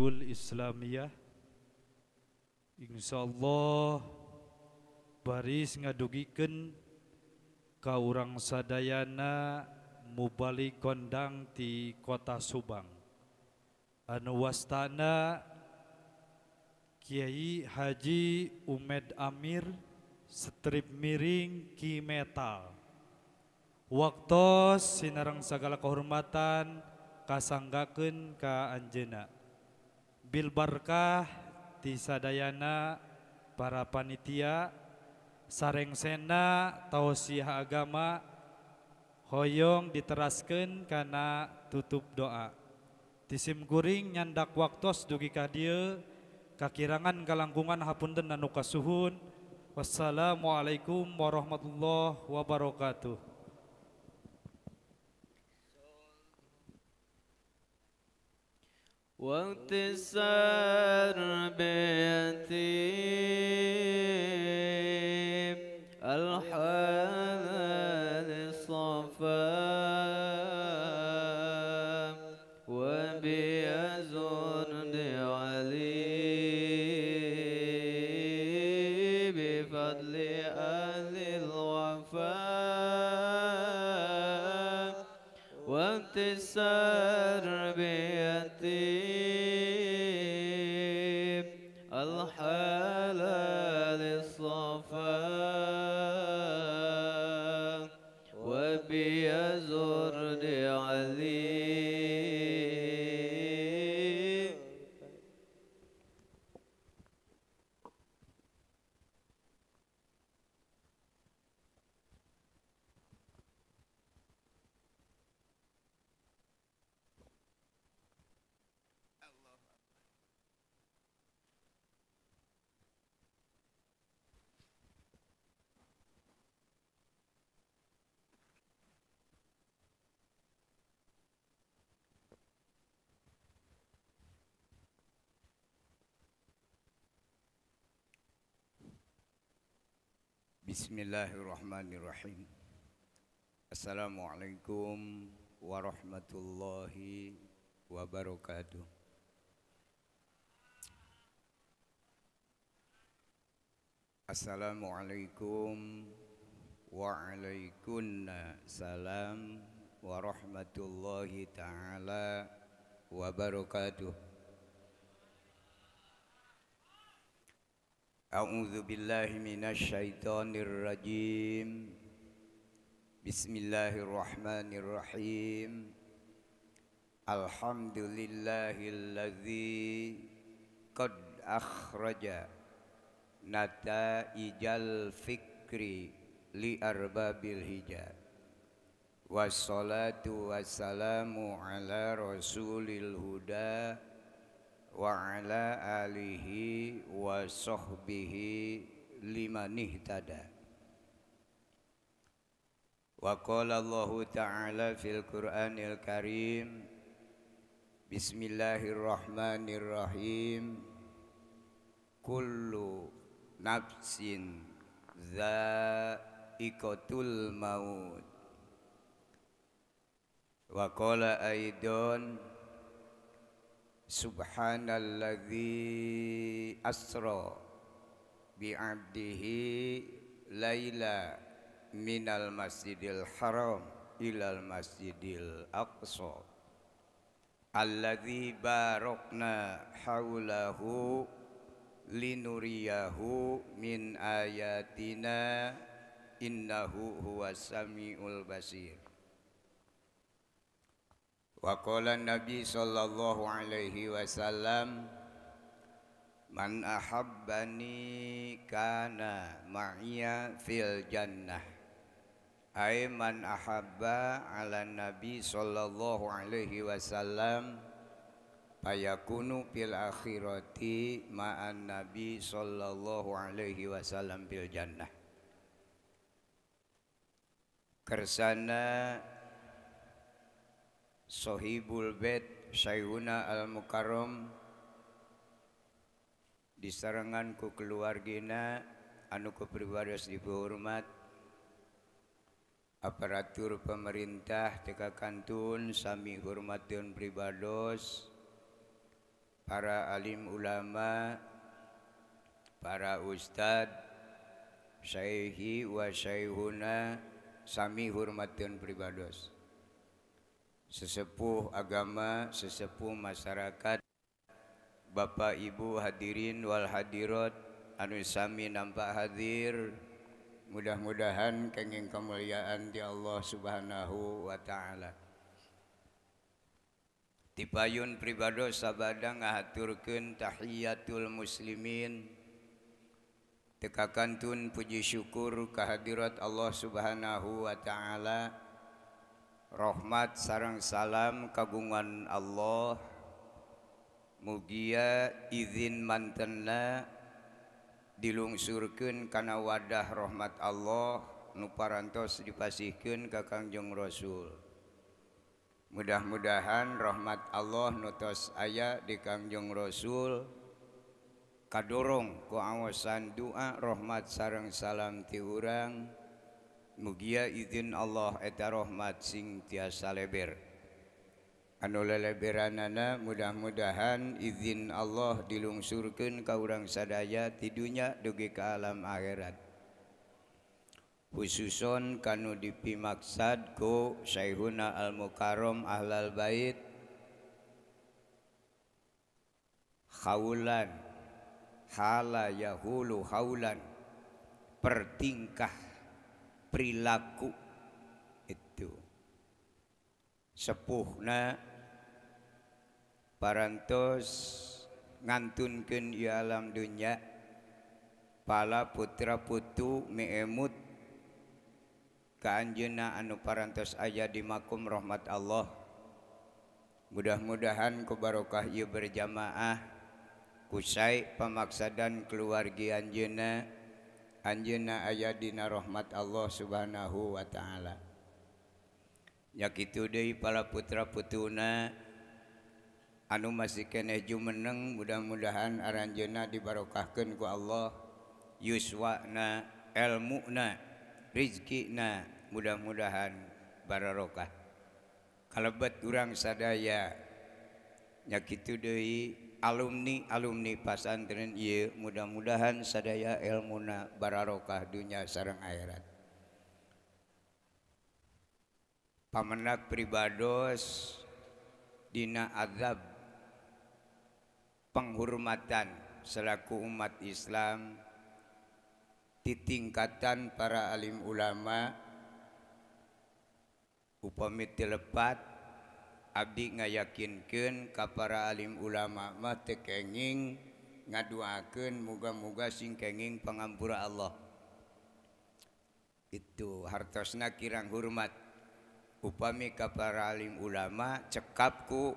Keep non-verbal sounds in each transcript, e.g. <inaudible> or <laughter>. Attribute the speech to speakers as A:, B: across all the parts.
A: Gul Islamiyah insyaallah baris ngadugiken ka urang sadayana mubali kondang di kota Subang anu wastana Kiai Haji Umed Amir strip miring ki metal waktu sinarang segala kehormatan kasanggaken ka anjena bil barkah tisadayana para panitia sarengsena tausiah agama hoyong diteraskan karena tutup doa tisim guring nyandak waktu dugi kadia kakirangan kalangkungan hapunten dan nukasuhun wassalamualaikum warahmatullahi wabarakatuh وقت بيتي الحياة Bismillahirrahmanirrahim. Assalamualaikum warahmatullahi wabarakatuh. Assalamualaikum waalaikumsalam warahmatullahi taala wabarakatuh. A'udzu billahi minasy syaithanir rajim. Bismillahirrahmanirrahim. Alhamdulillahilladzi qad akhraja nataijal fikri li arbabil hijab. Wassalatu wassalamu ala rasulil hudah وعلى آله وصحبه لمن اهتدى وقال الله تعالى في القرآن الكريم بسم الله الرحمن الرحيم كل نفس ذائقة الموت وقال أيضا Subhanalladzi asra bi'abdihi laila minal masjidil haram ilal masjidil aqsa alladzi barokna haulahu linuriyahu min ayatina innahu huwas samiul basir Wa Nabi sallallahu alaihi wasallam Man ahabbani kana ma'iyya fil jannah Ay man ala Nabi sallallahu alaihi wasallam Fayakunu fil akhirati ma'an Nabi sallallahu alaihi wasallam fil jannah Kersana Sohibulbet Sahuna Al Muqaram Di serngan ku keluarga anuku pribados dibuhormat, Aparatur Pemerintah Teka Kantun Sihurmatun pribados, para Alim ulama, para Ustad Sayhi waihsihurmatun pribados. sesepuh agama, sesepuh masyarakat, Bapak Ibu hadirin wal hadirat, anu sami nampak hadir. Mudah-mudahan kenging kemuliaan di Allah Subhanahu wa taala. Tipayun pribado sabada ngahaturkeun tahiyatul muslimin. Tekakantun puji syukur kehadirat Allah Subhanahu wa taala. Rohmat sarang salalam kagungan Allah Mugia izin mantenna dilungsurken karena wadah rahmat Allah nuparanto dipasihiun ka Kangjungng Rasul. mudahdah-mudahan rahhmat Allahnuttos aya di Kamjeng Rasul kadorong koangsan duaa Rohmat sarangsalam tihurrang, mugia izin Allah eta rahmat sing tiasa leber anu leleberanana mudah-mudahan izin Allah dilungsurkan ka urang sadaya tidunya dugi ke alam akhirat khususon kanu dipimaksad ku Syekhuna Al Mukarram Ahlal Bait haulan hala yahulu haulan pertingkah perilaku itu sempuna paras nganunken dialang dunya pala putraputu memut kejena anu parantos aja dimakum rahmat Allah mudah-mudahan Kobarokahyu berjamaah kusai pemaksa dan keluarga An jena Anna aya dina rahmat Allah Subhanahu Wa ta'ala Haiyakitu Dewi pala putraputuna anu masihkenju meneng mudah-mudahan njena dibarokaahkanku Allah yuswakna el mukna Rikina mudah-mudahan barakah kalebet urang sadaya yakitu Dei alumni alumni pasantren ieu mudah-mudahan sadaya ilmuna bararokah dunia sarang akhirat pamenak pribados dina azab penghormatan selaku umat Islam di tingkatan para alim ulama upami telepat Abdi ngayakin keun kap para alim ulamakenging ngaduaken muga-muga singkenging pengambura Allah Hai itu hartos na kiranghurmat upami ka paraalilim ulama cekapku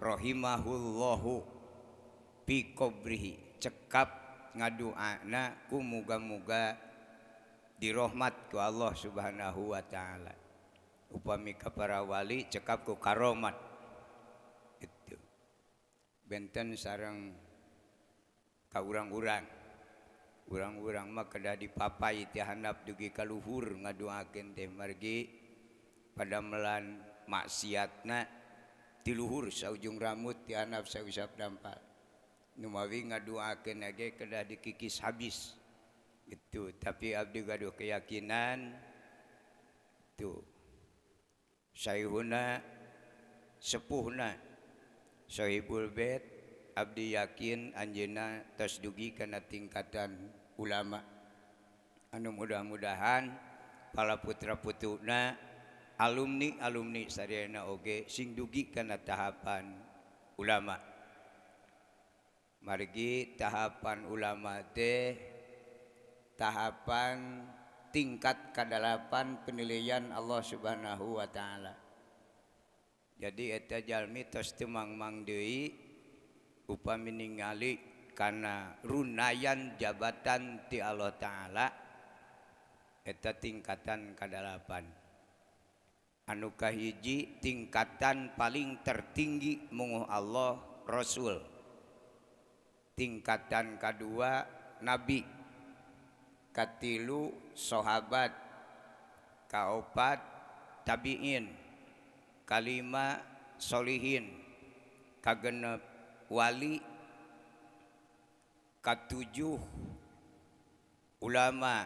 A: rohimallohu piko Brihi cekap ngadu anakku muga-muga dirahmatku Allah subhanahu Wa ta'ala upami ka para wali cekapku karomat itu benten sarang kau urang-rang urang-rang mahda di papai tihanap dugi kalluhur nga agen margi pada melan maksiat na tiluhur sa ujung ramut tihanap saya wisappak Numawi ngadu ke dikis habis itu tapi Abduldigadouh keyakinan itu Sayuna sempunashohibul Beth Abdi yakin Anjina tas dugi karena tingkatan ulama anu mudah-mudahan pala putra-putuuna alumni alumni sararianna OG sing dugi karena tahapan ulama Hai margi tahapan ulama deh tahapan tingkat kedalapan penilaian Allah subhanahu Wa ta'ala Hai jadi etjal mitos temang Ma Dewi upa meninggali karena runnaian jabatan di Allah ta'ala tingkatan kedalapan anukahii tingkatan paling tertinggi mungoh Allah rasul Hai tingkatan kedua nabi katilu sahabat kaopat tabiin kalima solihin kagenep wali katujuh ulama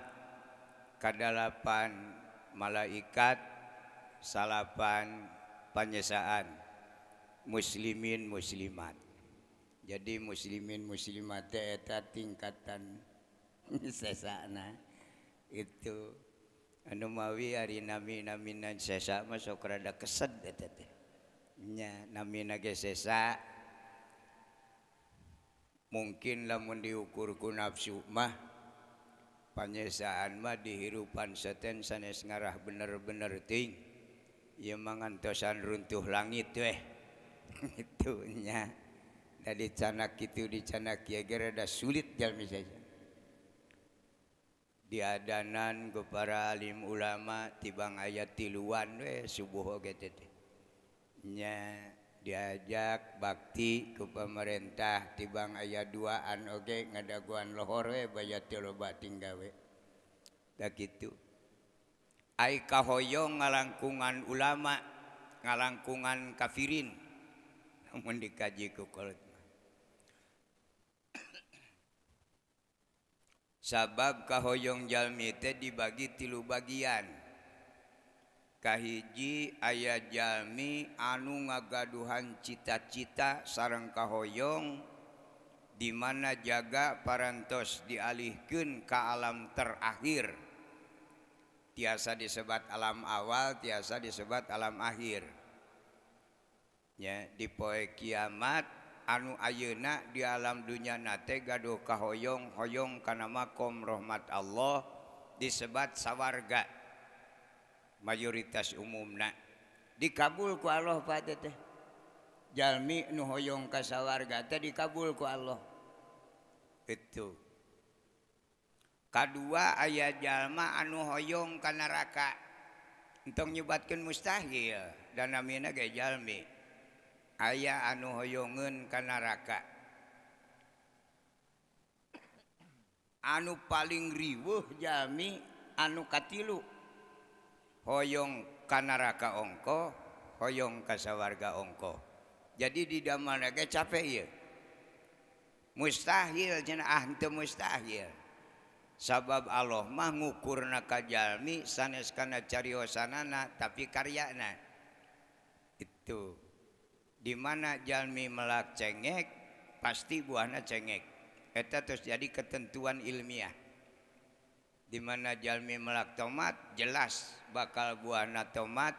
A: kadalapan malaikat salapan penyesaan muslimin muslimat jadi muslimin muslimat eta tingkatan <laughs> sesana itu anu mawi hari nami nan sesa mah sok rada kesed eta teh nya namina ge sesa mungkin lamun diukur ku nafsu mah panyesaan mah dihirupan seten sanes ngarah bener-bener ting ieu mangantosan runtuh langit weh <laughs> itu nya nah, dari canak itu di canak ya gerada sulit jalmi saja punya diadanan ke paralim ulama tibang ayat tiluan subuh diajak bakti ke pemerintah tibang ayat 2an Oke ngadaguan lohore bay lo bat gawe gituikahoyo ngalangkungan ulama ngalangkungan kafirin namun dikaji kekulta bab Kahoyong Jamite dibagi tilu bagian Hai Kahiji ayah Jami anu ngagaduhan cita-cita sareng Kahoyong dimana jaga paras diaihkin ke alam terakhir Hai tiasa disebat alam-awal tiasa disebat alam akhir Oh ya dipoe kiamat u ayeuna di alam dunya nadokahoyong Hoyongkana makom rahmat Allah disebat sawwarga mayoritas umumna dikabulku Allahmi nuhoyong sawwarga dikabulku Allah itu K2 ayah jalma anu Hoyongkana raka untuk menyebatkan mustahil dan naminajalmi anuhoyongun kanaka anu paling riwu jami anu katlu Hoong kanaraka ongko hoyong kaswarga ongkoh jadi didaga capek mustahil jenah ah, mustahil sabab Allahmahukurna kajjalmi saneskana cariyo sanaana tapi karya itu Dimana Jami melak cengek pasti buahna cengek terus jadi ketentuan ilmiah dimana Jami melak tomat jelas bakal buahna tomat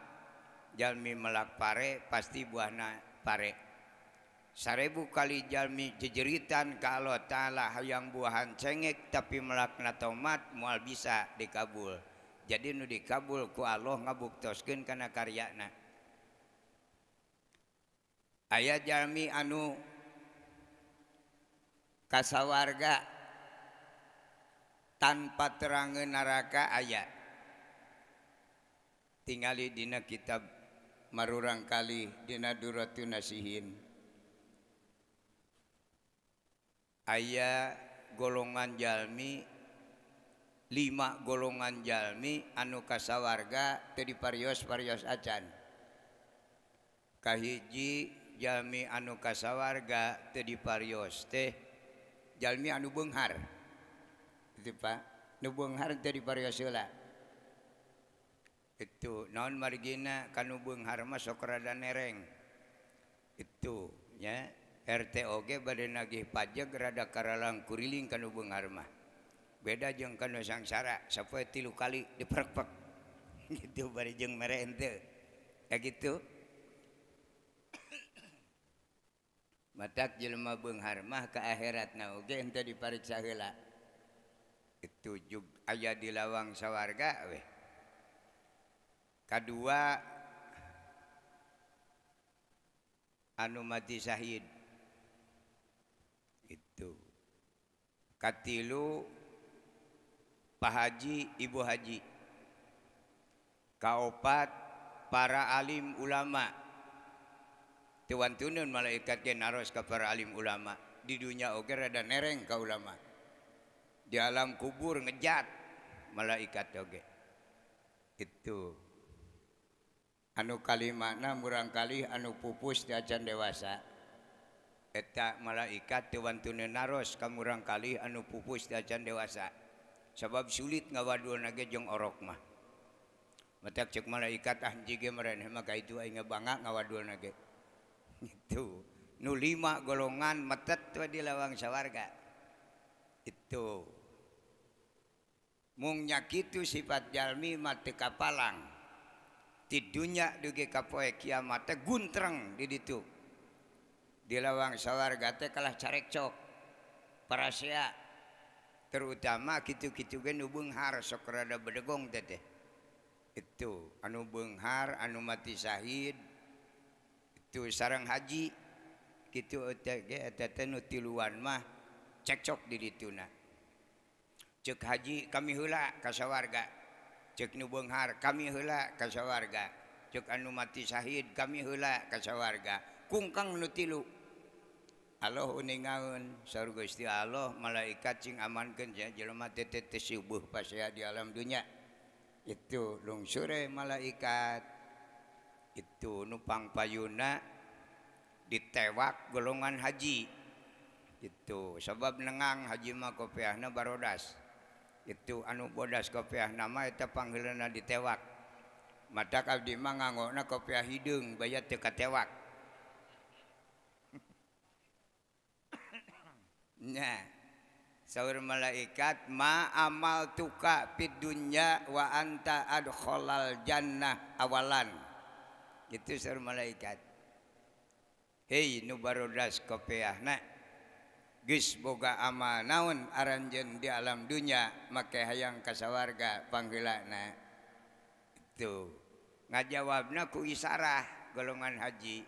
A: Jami meak pare pasti buahna pare Sarebu kali Jami kejeritan kalau talah hal yang buahan cengek tapi melakna tomat mual bisa dikabul jadi nu dikabulku Allah ngabuk token karena karyana Jami anu Hai kasawarga Hai tanpa terge naraka ayaah Hai tinggali Dina kitab marrurangkali Dina Dusihin ayaah golonganjalmi 5 golongan Jami anu kasawarga tadi pariyo Par A Hai Kahiji yang punya Jami anu kassawarga tedirios teh Jami Anubungbung itu nonon margingina kanubungharma Sorada nereng itunya RTG badan nagih pajakrada Karalang kuriling Kanubungharma beda jeng kan Ssara sappo tilu kali diprakpak itujeng <laughs> mereente kayak gitu Jelma Bengharmah ke akhirat na tadi di itu ayaah di lawang sawwarga we Anumati Shahiid Hai itulu pahaji ibu Haji Hai kauopat para Alilim ulamai punya malaikat na kalim ulama dinya nereng kau lama di a kubur ngejat malaikat oge itu anu kali makna murangkali anu pupus di acan dewasa etak malaikatwan naros kamu murangkali anu pupus dican dewasa sebab sulit ngawadu nage jong orokmahk malaikat ah, maka itu banget ngawa nage itu 0lima golongan met di lawang sawwarga itu mungnya itu sifat Jami matekalang tidurnya duge kia mata guntreng di lawang sawwarga kalah Cark cok parasia terutama gitu-kitubunghar sorada beddegung de itu anu bunghar anumati Shahid perlu sarang haji gituan mah cekcok di cek haji kami hula kasawarga cek nubunghar kami hula kassawarga cumatihid kami hula kasawarga kungkang Hal uningunga ist Allah malaikating aman saya di alam dunya itulung Sure malaikating nupang payuna ditewak goungan haji itu sebab negang hajima kopiah nabardas itu anu bodas kopiah nama itu panggian ditewak mata kalauma ngagona kopiah hidung bay tuka tewak <coughs> Saur malaikat maamal tukapidunnya waanantaad kholaljannah awalan. itu seru malaikat hei nu barodas kopeah gis boga ama naun aranjen di alam dunia, Maka hayang kasawarga panggelana itu ngajawabna ku isarah golongan haji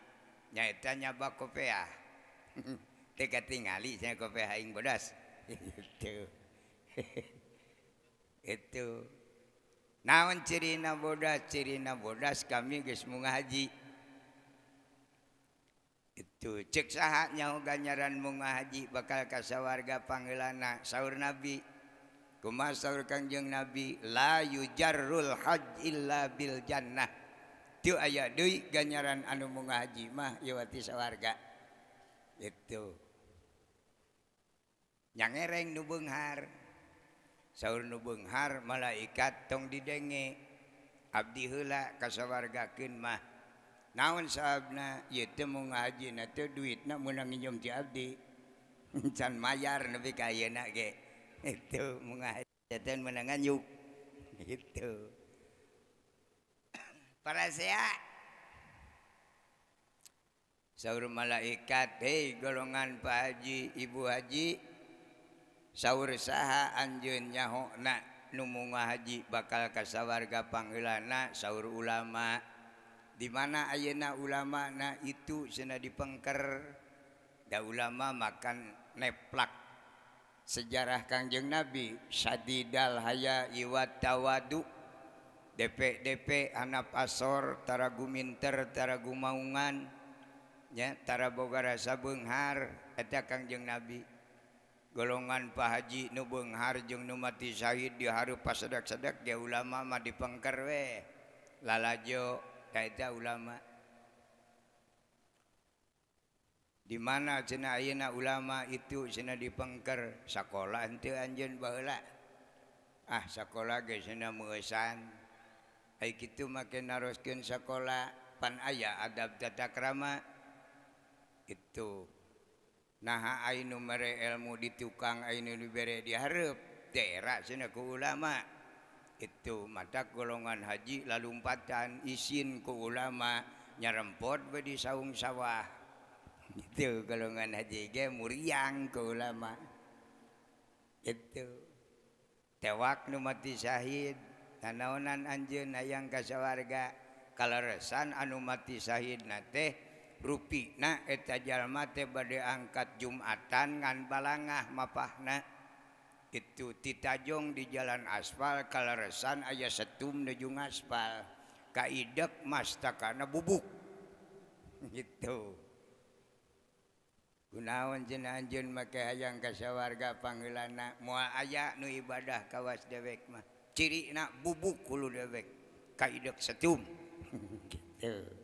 A: nyaeta nyaba kopeah <laughs> Teka tingali saya kopeah ing bodas <laughs> itu <laughs> itu nawan cirina bodha cirina bodas kami guys mu ngaji itu ceksahanya ganyaran mu ngaji bakal kaswarga pangilana sauur nabi kumaur Kanjeng nabi layujarrulj Bilnah aya duran anu muji mahwatiwarga itunyangereng nubungharga nu Bhar malaikat tong didenge Abdi hula kaswargakin mah naon sa na <laughs> y <laughs> ngaji du naangdi mayyar na kany sau malaikat he golongan paji ibu haji Sauura Anjunnya hona Numoa haji bakal kassawarga Panggiana sauur Ulama Dimana ayena ulama na itu sina dipengker Da ulama makan neplak Sejarah Kangjeng nabi Sadidal Hay iwatawahu DPDP Anap Asor Targu Minter Targumaungan Tarabogarasabunghar Ada Kangjeng Nabi golongan pahaji nubung harjung Numati Said di harus pasdak-sdak ja ulamamah dipeker we ladah ulama di manaak ulama ituna dipengker sekolah sekolah gitu makin nakin sekolah pan ayahma itu punya naha num mere elmu di tukang dip terak ke ulama itu mata golongan haji lalummpatan isin ke ulama nya remmpot bedi sauung sawah itu golongan hajiga muriang ke ulama itu tewak Numati syhid tanan anj naang kaswarga kalresan anu mati syhid nah nataj mate badai angkat jumatan nganbalanga mapahna itu titajong di jalan asfpal kalessan ayah setum dijung aspal kaide masakan bubuk <laughs> gitu Hai Gunawan jejen make ayaang kasya warga panggilanak mua aya nu ibadah kawas dewek mah cirinak bubukkulu dewek kaide setum <laughs>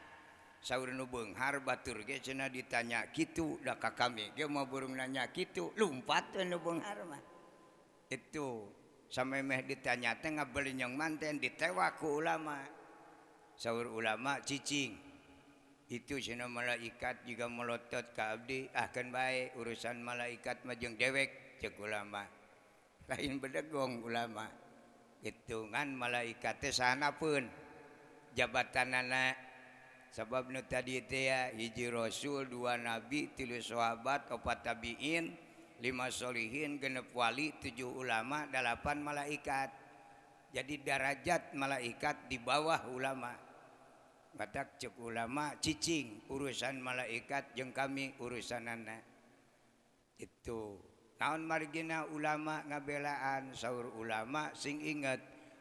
A: bung Har ditanya gitukak kami dia mau burung nanya gitu lump ah, itu sampai ditanya Ten be yang manten ditewaku ulama sahur ulama ccing itu sudahang malaikat juga melotot kadi akan ah, baik urusan malaikat majeng dewek ce ulama lain berlegong ulama hitungan malaikat sana pun jabatan anak itu sebab nu tadia hiji rassul dua nabi tilu sahabatbat kepada tabiin 5 Solihin genep Wal 7 ulamapan malaikat jadi derajat malaikat di bawah ulama Batak ce ulama ccing urusan malaikat yang kami urusan Hai itu tahun Maral ulama ngabelaan sauur ulama sing Iget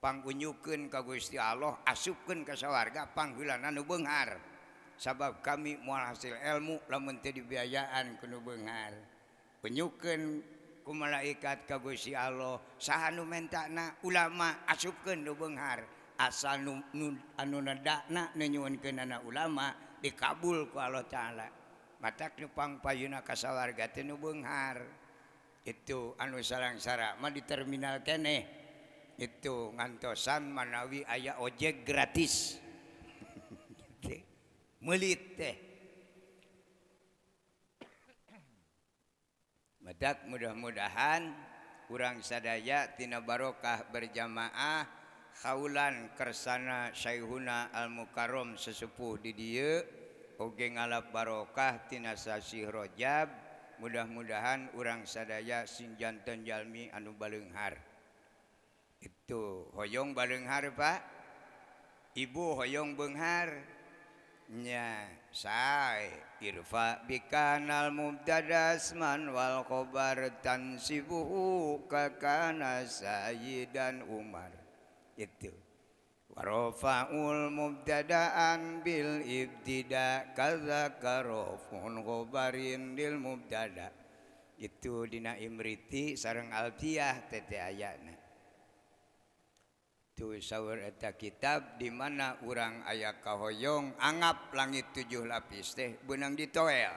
A: ukan kagu Allah asukan kaswarga panggilan anu Behar sabab kami mua hasil elmu lamente di biayaan kehar penyuukan ku malaikat kagui Allah sa menna ulama asuukan nuhar asal andaknyun ke nana ulama di kabulbulku Allah ta'ala matanupangpauna kaswarga tenu Behar itu anu sarangs di terminal teneh. itu ngantosan menawi aya ojek gratis Madak mudah-mudahan u sadaya Tina Barokah berjamaahkhalan Kersana sayihuna al- Muqaram sesepuh didiye oge ngala barokah Tinasasirojjaab mudah-mudahan urang sadaya Sinjan To Jami Anubalehar. itu hoyong barenghar Pak Ibu hoyong benghar nya say Irfa bikanal mubdadasman wal khobar sibuhu kakana sayyidan Umar itu warofa'ul mubtadaan bil ibtida karofun khobarin dil mubtada itu dina imriti sarang alfiyah tete ayana sawurta kitab dimana urang ayaah Kahoyong anggap langit 7 lapis teh benang ditoel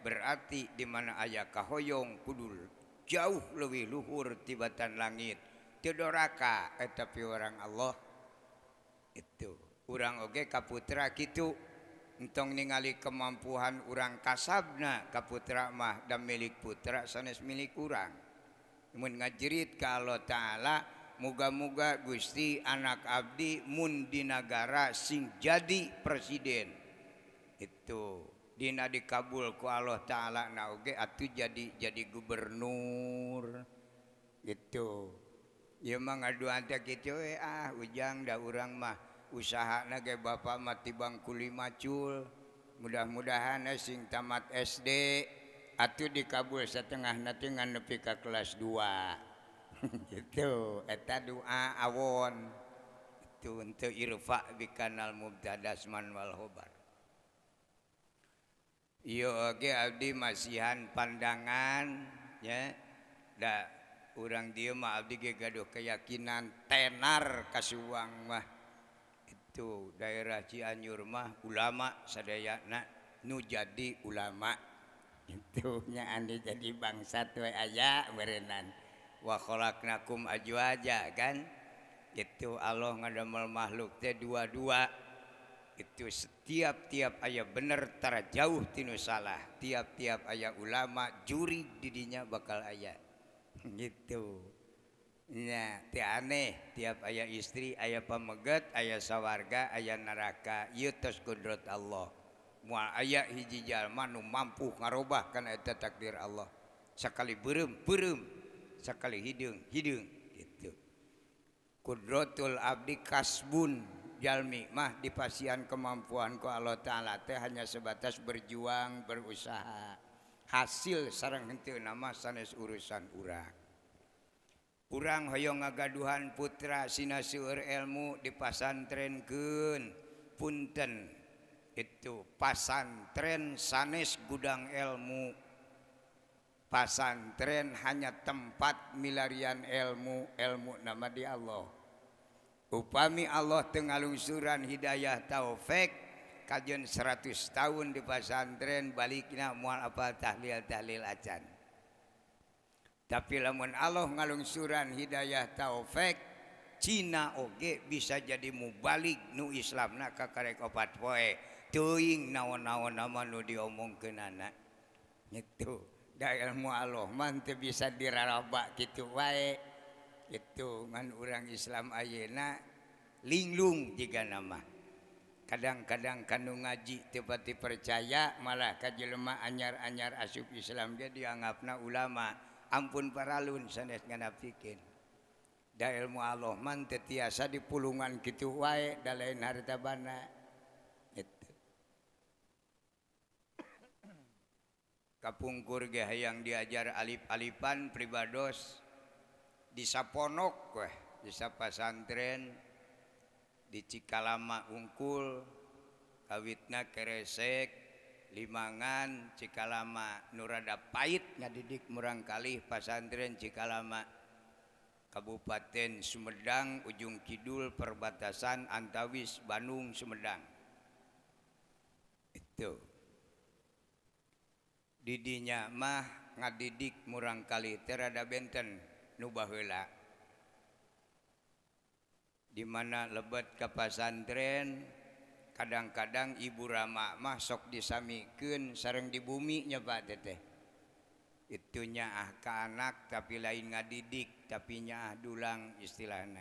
A: berarti dimana Ayah Kahoyong Kudul jauh lebih Luhur Tibettan langit tedoraka tapi orang Allah itu orang Oge Kaputra gitu entung ningali kemampuan orang kasabna Kaputra mah dan milik putra sanes-milik kurang ngajirit kalau ta'ala muga-muga gusti anak Abdimunddinagara sing jadi presiden itu Di di Kabul ku Allah ta'ala naugeuh jadi jadi gubernur gitum ngadu gitu hujang ah, nda urang mah usaha naga ba mati Bangkulimacul mudah-mudahan eh sing tamat SD atuh di Kabul setengah na nga nefik ka kelas 2. itu eta doa awon itu untuk irfa di kanal mubtada asman wal khobar ieu iya, oge abdi masihan pandangan ya da urang dia mah abdi ge gaduh keyakinan tenar kasuang mah itu daerah Cianjur mah ulama sadayana nu jadi ulama itu nya andi jadi bangsa tue aya berenang lak nakum aju aja gan gitu Allah mengadamel makhlukt22 itu setiap-tiap ayah benertara jauh tinu salah tiap-tiap ayah ulama juri didinya bakal ayat <laughs> gitu nah aneh tiap ayaah istri ayaah pemegat ayah sawarga ayah neraka yutus kudrat Allah mua aya hijijal Manu mampu ngarubah karena itu takdir Allah sekali burung burung sekali hidung hidung gitu Kudrotul abdi kasbun jalmi mah di pasian kemampuanku Allah Ta'ala teh hanya sebatas berjuang berusaha hasil sarang henti nama sanes urusan urang Urang hoyong ngagaduhan putra Sina siur ilmu di pasantren kun punten itu pasantren sanes gudang ilmu Pasantren hanya tempat milarian ilmu elmu nama di Allah upami Allahtengahlungsuran Hidayah taufe kajjun 100 tahun di Pasantren balik na mu apa ta Hai tapi namun Allah ngalungsuran Hidayah taufe Cina OG bisa jadimu balik nu Islam naek opate nana nama ke gitu muaohman bisa dirbak gitu wa itu orang Islam Ayena linglung juga nama kadang-kadang kaung ngaji tiba dipercaya malah kejelelma anyar- anyar asu Islam jadi dianggapna ulama ampun paraun sannya nafikin dalil muaohman teasa dipulungan gitu wa da lain taban kapungkur ge hayang diajar alip-alipan pribados di Saponok weh di Sapasantren di Cikalama Ungkul kawitna keresek limangan Cikalama Nurada Pait ngadidik murang kali pasantren Cikalama Kabupaten Sumedang Ujung Kidul perbatasan Antawis Bandung Sumedang itu didiknya mah ngadidik murangkali terrada beten nuba dimana lebet kapasntren kadang-kadang ibu rama masuk disamiken sering dibumi nyoba Te itunya ah keanak tapi lain nga didik tapinya ah Dulang istilahnya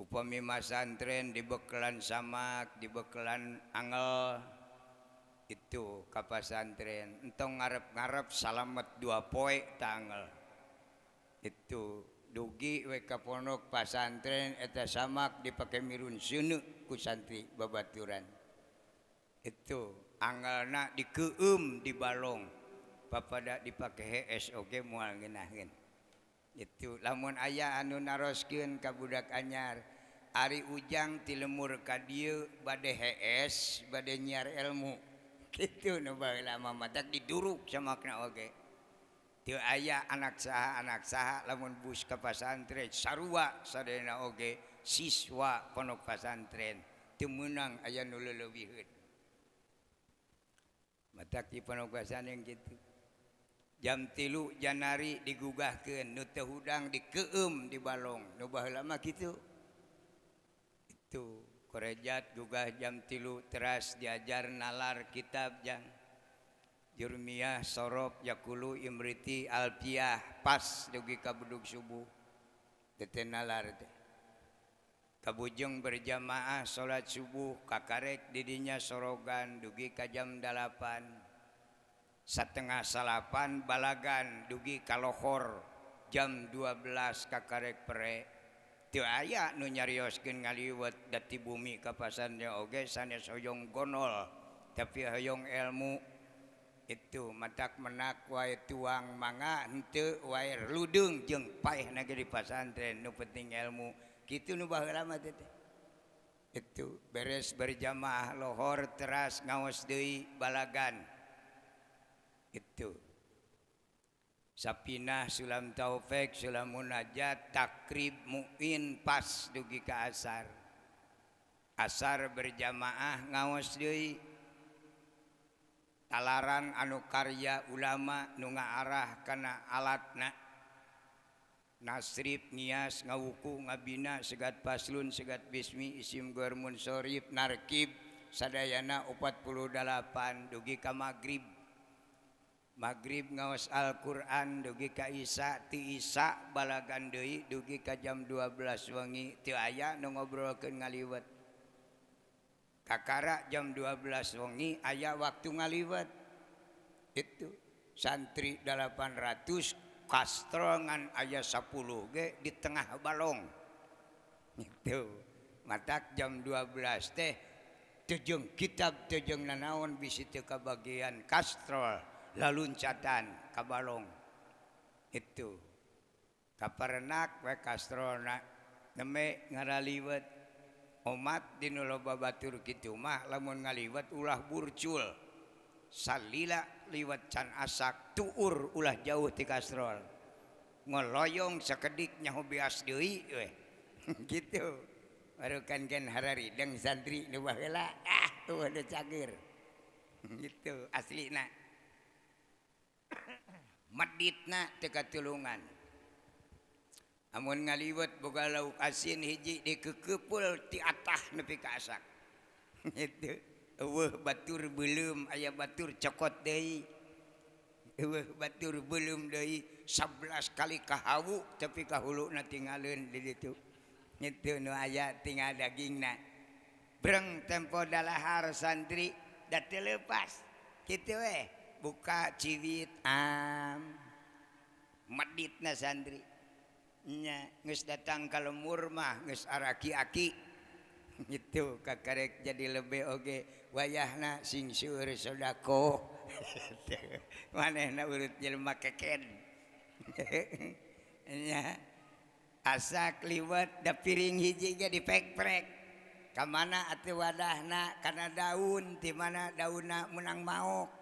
A: upaami Mas sanantren dibeklelan sama dibeklelan Ang di itu kapasantren entong ngarep-garaep salamet dua poi tanggal itu dugi WK Pook pasantren eteta samamak dipakai mirun Sunuk kusanwi Babaturan itu anak dikuum dibalong papada dipakai HsoG mu anginagin itu lamun ayah anun naroski kabudak Anyar Ari Ujang ti lemur kadiu badai hes badai yiar elmu mata diduru sama nage ayah anaksaha anakak sahaha lamun bus kapasan tren sarwa oge siswa penasan tren temmunang aya nuul lebih mata penugasan yang gitu jam tilu Janari digugah kenutte hudang dikeem di balong nuba lama gitu itu Korejat juga jam tilu teras diajar nalar kitab jang Jurmiah sorop yakulu imriti alpiah pas dugi kabuduk subuh tete nalar kabujeng berjamaah sholat subuh kakarek didinya sorogan dugi ka jam dalapan setengah salapan balagan dugi kalohor jam dua belas kakarek pere aya nunya yo ngaliwat dat bumi kapasannya oge soyonggonol tapiyong elmu itu matatak menak wa tuang manga te wa luung jung paiah na di pasantren nupeting elmu itu beres berjamaah lohor teras ngawas dewi balagan itu. punya pinah Sulam taufe Sulamunja takrib muin pas dugi kaasar asar berjamaah ngawas Hai talaran anu karya ulama nunga arahkana alat na Hai nasrib nias ngawuku ngabina segat pas Luun segat bismi issim Gumun sorifnarribb Saana u 48 dugi ka magrib Magrib ngawas Alquran dugi kaa tia bala ganduhi dugi ka jam 12 wengi ti aya ngobrol ngaliwat kakara jam 12 wengi aya waktu ngaliwat itu santri 800 kastro nga ayat 10 ge di tengah balong matak jam 12 teh tujung kitab tujung nanaon bisi ka bagian kastrol. La loncatankabalong itu kapak we astro na ne ngara liwet omad din lo batur gitu lamon ngaliwat ulah burcul salila liwat can asak tuur ulah jauh ti kastrol ngoloyong sekeitnya hobiaswi <laughs> gitu baru kan hariari dengdrila ahgir <laughs> gitu asli na Madit na tekatulungan namun ngaliwat bo kalaulau asin hijji di kekupul tiah nepi kaak <laughs> batur belum aya batur cokot de batur belum dehi 11 kali ka hawu ce ka huluk nating diitu ayating ada gi breng tempo dahar santri dat telepas gitu we eh. ciwiri datang kalau murmahki-ki itu jadi lebih oke wayah na singsshooh <laughs> <laughs> asak liwat da piring hiji jadipre kemana wadah na karena daun dimana dauna menang mau ke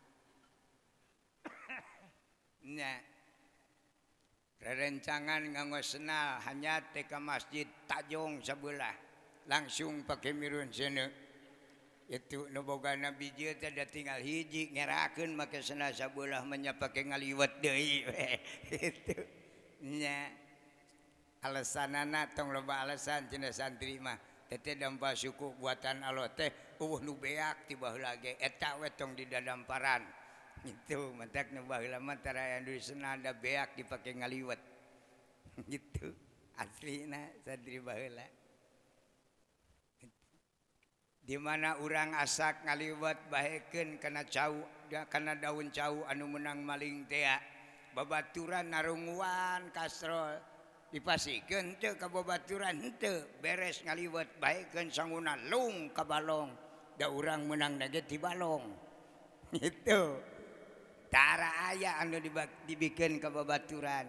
A: Hai kerencangan nga ngo sennal hanya teK masjidtajong sebelah langsung pakai mirun se itu nobo na bij tinggal hiji ngerun pakai sena sabola menyapak ngaliwat dehinya <laughs> alasan tong loba alasan jean terimatete dan suku buatan Allah teh uh nubeak ditiba lagi etak wetong di dalam paran beak dipakai ngaliwat <laughs> Dimana urang asak ngaliwat baikkenkana cauh karena daun cauh anu menang maling teak babauran narunguan kasstro dipasikentuk kabubaturantuk beres ngaliwat baikken sangunang lung ka balong nda urang menang naja di balong <laughs> gitu. ayah and dibikin kebebaturan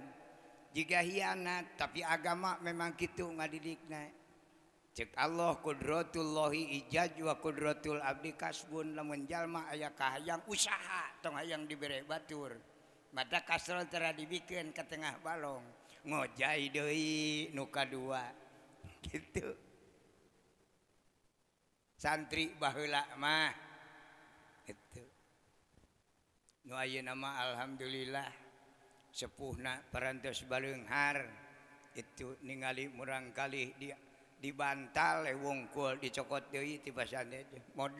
A: jika hianat tapi agama memang gitu nggakdidikna cek Allah Qudrotullahhi ijawa Qudrotul Abdi kasbunlah menjalma ayakah yang usahatengahgah yang diberbatur mata kasrotera dibikin ke tengah ballong ngo jadiidohi nuka dua <laughs> gitu santri Bau Lamah itu nama Alhamdulillah sempuna pers balunghar itu ningali murangkali dia dibantal eh wongkul dicoko mod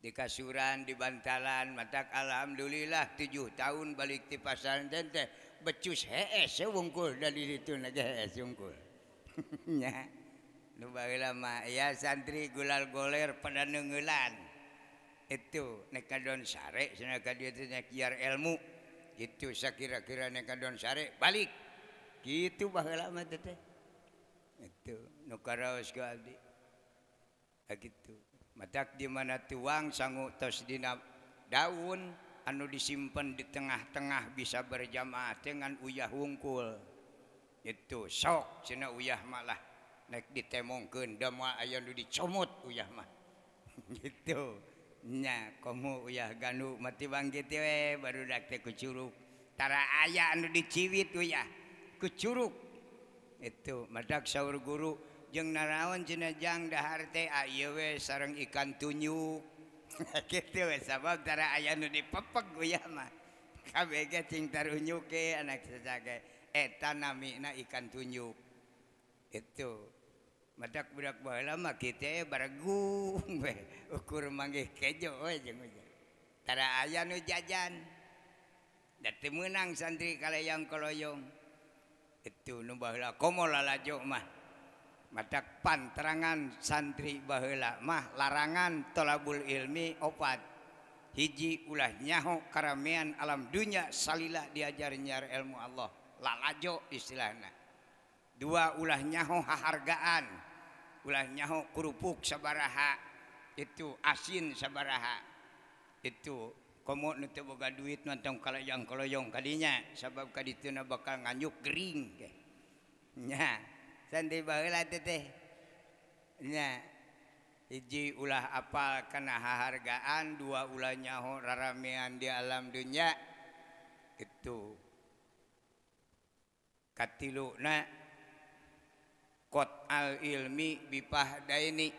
A: di kasuran di bantalan mata alhamdulillah tu 7h tahun balik dipasan becus hegkul <laughs> lama ya santri goller penenunggulalan itu Kiar ilmu itu saya kira-kira Sy balik gitu Pak itu ah, gitu mata dimana tuang sanggudina daun anu disimpan di tengah-tengah bisa berjamaah dengan uyah ungkul itu sok sini uyah malah ditemong kendamu aya lu didicoot uyah <laughs> gitunya kom uyah galu mati bangwe baru kucurugtara ayaah andu didiciwi tuah kucurug itu maddak sauur guru jeng naraun jenejang dhaharwe ah, sarang ikan tunyutara ayau di pepek cintayu anak eh, tanam na ikan tuny itu lamauku <laughs> kejanang santri kalau yang kalauyong itupan terangan santri Bamah larangan tolabul ilmi obat hiji ulah nyaho keramean alam dunya Salilah diajarnyar ilmu Allah lajo istilah dua ulah nyaho hahargaan nyahu kurupuk sabaraha itu asin sabaraha itu kom nutga duit nonng kalau yang kalau kalinya sabab bakal ngany i ulah a apa karena hahargaan dua nyahu raramian di alam dunya itu alilmi bipahini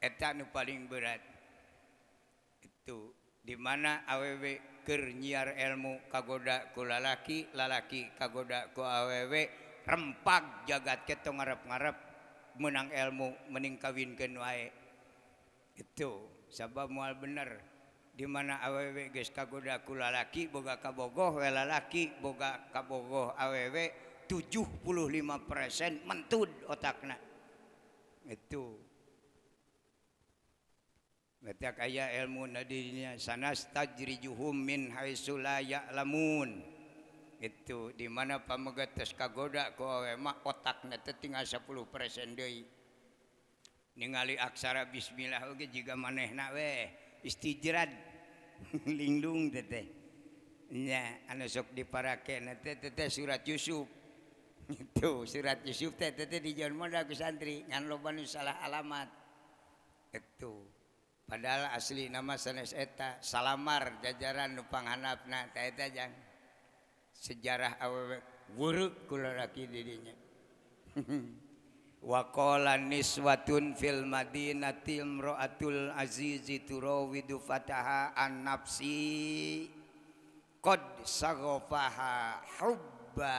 A: etak nu paling berat itu dimana awewekker nyiar elmu kagoda kulalaki lalaki kagodaku awewek rempak jagat keto ngarep-gararap menang elmu mening kawinken wae itu sabab mual bener dimana awewe ges kagoda kulalaki boga kabogoh welalaki boga kabogoh awewek, 75% mentud otakna itu Ngetak kaya ilmu nadinya sanas tajrijuhum min haitsu ya'lamun. Itu di mana pamegetes kagoda ku awe mah otakna teh tinggal 10% deui. Ningali aksara bismillah oge jiga manehna we istijrad <laughs> linglung teh teh. Nya anu sok diparake teh teh surat Yusuf itu surat Yusuf teh teh di jalan modal ke santri ngan loba salah alamat itu padahal asli nama sanes eta salamar jajaran nu panghanapna teh teh jang sejarah awewe wuruk kula raki dirinya <laughs> Wakola niswatun fil madinati imra'atul azizi turawidu fataha an nafsi kod sagofaha hubba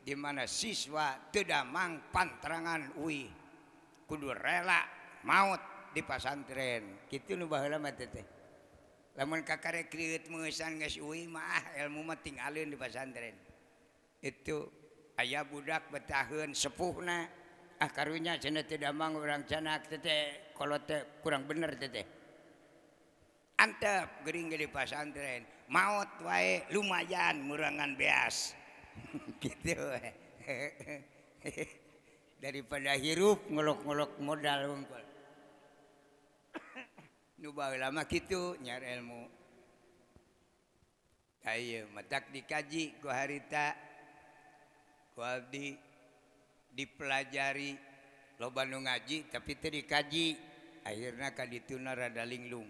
A: Dimana siswa tidakang panterangan Ui Kudu rela maut di pasantrenwimu diren itu aya budak betahun sempuuhnanya ah, ce tidakang orang canak kalau kurang benerapring di Pasantren maut wae lumayan murangan beas. <laughs> gitu <laughs> daripada hirupgolok-gelok modal <coughs> nuba lama gitu nyari ilmu Hai mata dikaji ke haritadi dipelajari lobang lu ngaji tapi itu dikaji akhirnyakah tunaradalinglung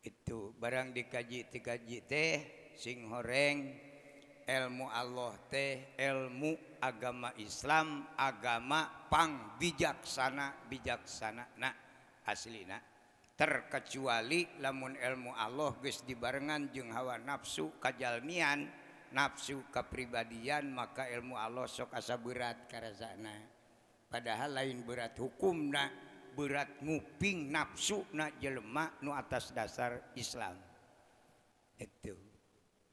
A: itu barang dikaji dikaji teh sing goreng ilmu Allah Tlmu agama Islam agamapang bijaksana bijaksananak aslilina terkecuali lamun ilmu Allah guys dibarengan jeung hawa nafsu kajal niian nafsu kepribadian maka ilmu alosok asa berat karzana padahal lain berat hukum na beratnguping nafsu na jelemak nu atas dasar Islam itu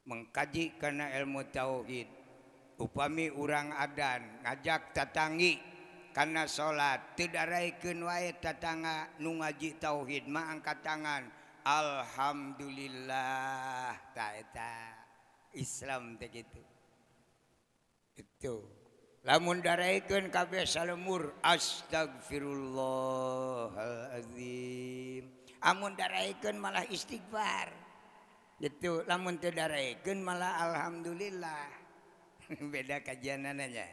A: mengkaji karena ilmu tauhid upami urang adan ngajak tatangi karena salat tidak wae tatangga nu ngaji tauhid ma angkat tangan alhamdulillah ta eta Islam teh kitu itu lamun daraikeun kabeh salemur astagfirullahalazim amun daraikeun malah istighfar mal Alhamdulillah <laughs> beda kajiananya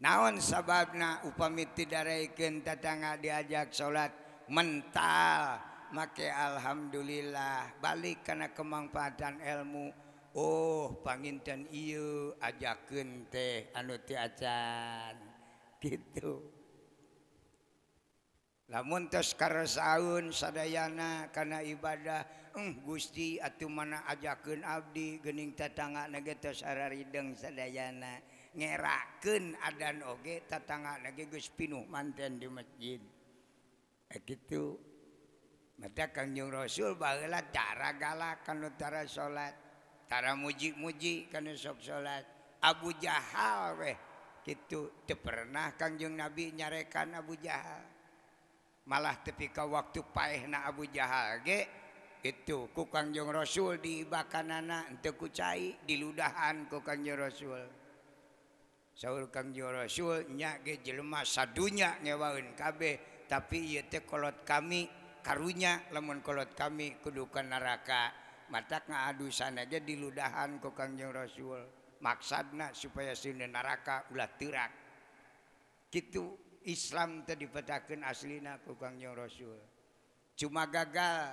A: naon sababna upamiti diajak salat mental make Alhamdulillah balik karena kemanfaatan ilmu Oh panintanmuntusun sedayana karena ibadah dan guststi at mana ajaken Abdi gening tatanga nagetng seana ken a oge tatanga pinuh manten di masjid eh, itu mata Kanjung Rasullah caragala kan utara salattara muji muji kan salat Abu Jaha we itu te pernah kanje nabi nyarekan Abbu jaha malah tepika waktu pah na Abu jaha gek kukang Joong Rasul diibkan anak untuk kucai diludhanul Kangulnya jemahnya nyewain K tapiiat kami karunya lemon kolot kami keddukan neraka matanya aduh sana aja diludhan Kokan Rasul maksad supaya neraka ulahk gitu Islam ter dippetakkan aslina kukanng Rasul cuma gagal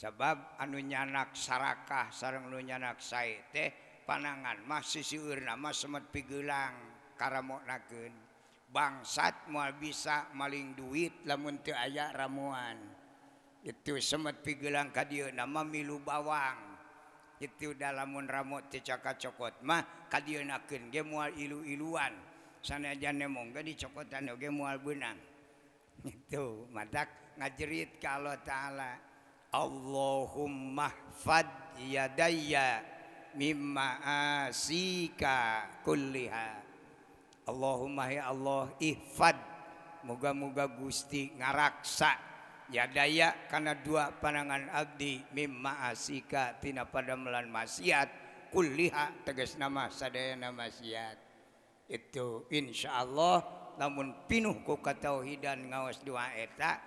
A: punyabab anu nyanak sakah sarang lunyanak say teh pananganmahsisurna sem pilang mau bangsat mual bisa maling duit lamunt aya ramuan itu semmet pilang ka nama milu bawang itu udah lamun ram cecaka-cokotmah kaal iluan sana ajamodicokotang itu ngajerit kalau ta'ala Allahumma fad yadayya mimma asika kulliha Allahumma ya Allah ihfad moga-moga Gusti ngaraksa yadaya karena dua panangan abdi mimma asika tina pada melan maksiat kulliha tegas nama sadayana maksiat itu insya Allah pinuh ku katauhidan ngawas dua eta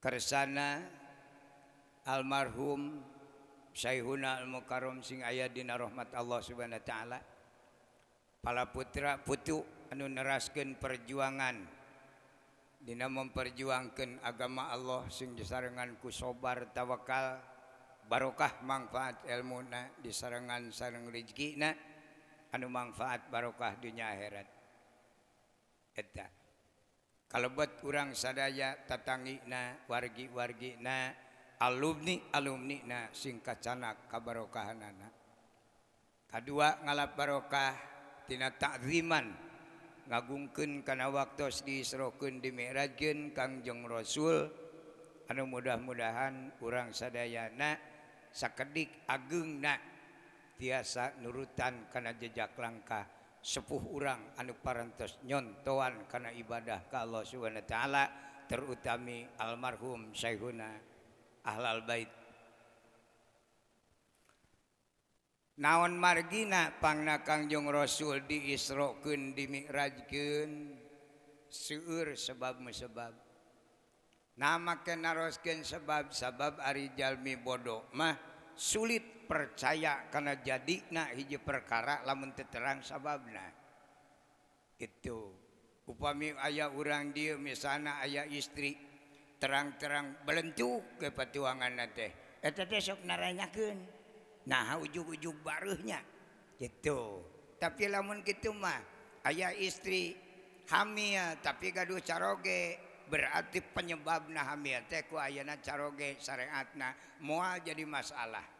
A: terana almarhum sayhununa al Muqaram sing ayah Di rahmat Allah subhana ta'ala pala putra putuk anu nerasken perjuangan Hai Dina memperjuangkan agama Allah sing disarengankusobar tawakal barokah manfaat ilmuuna di serangan sarenglijgina anu manfaat barokah dunia Het Hai etta urang Saayatata wargiginalumlum na singkat Canak kabaroka Hanana Kadu ngala Barokah Tina takman Nggungkunkana waktu disrokun di merahjun Kangjeng Rasul Hal mudah-mudahan u saddayana sakedik agung na tiasa nurutan karena jejak langka. sepuh urang anuos yonan karena ibadah kalau Allah subhana ta'ala terutami almarhum sayna ahlba naon marginapangna Kangjung rasul diisro diraj suur sebabmu sebab nama ke narosken sebab-sabab aririjjalmi bodoh mah sulit percaya karena jadi na hijau perkara lamun terang sababna itu upami ayaah urang di di sana ayaah istri terang-terang belencu ke patjuangan u barunya gitu tapi lamun gitu mah ayaah istri hamia tapi kauh carooge berarti penyebab naia teh caroge saariana mua jadi masalah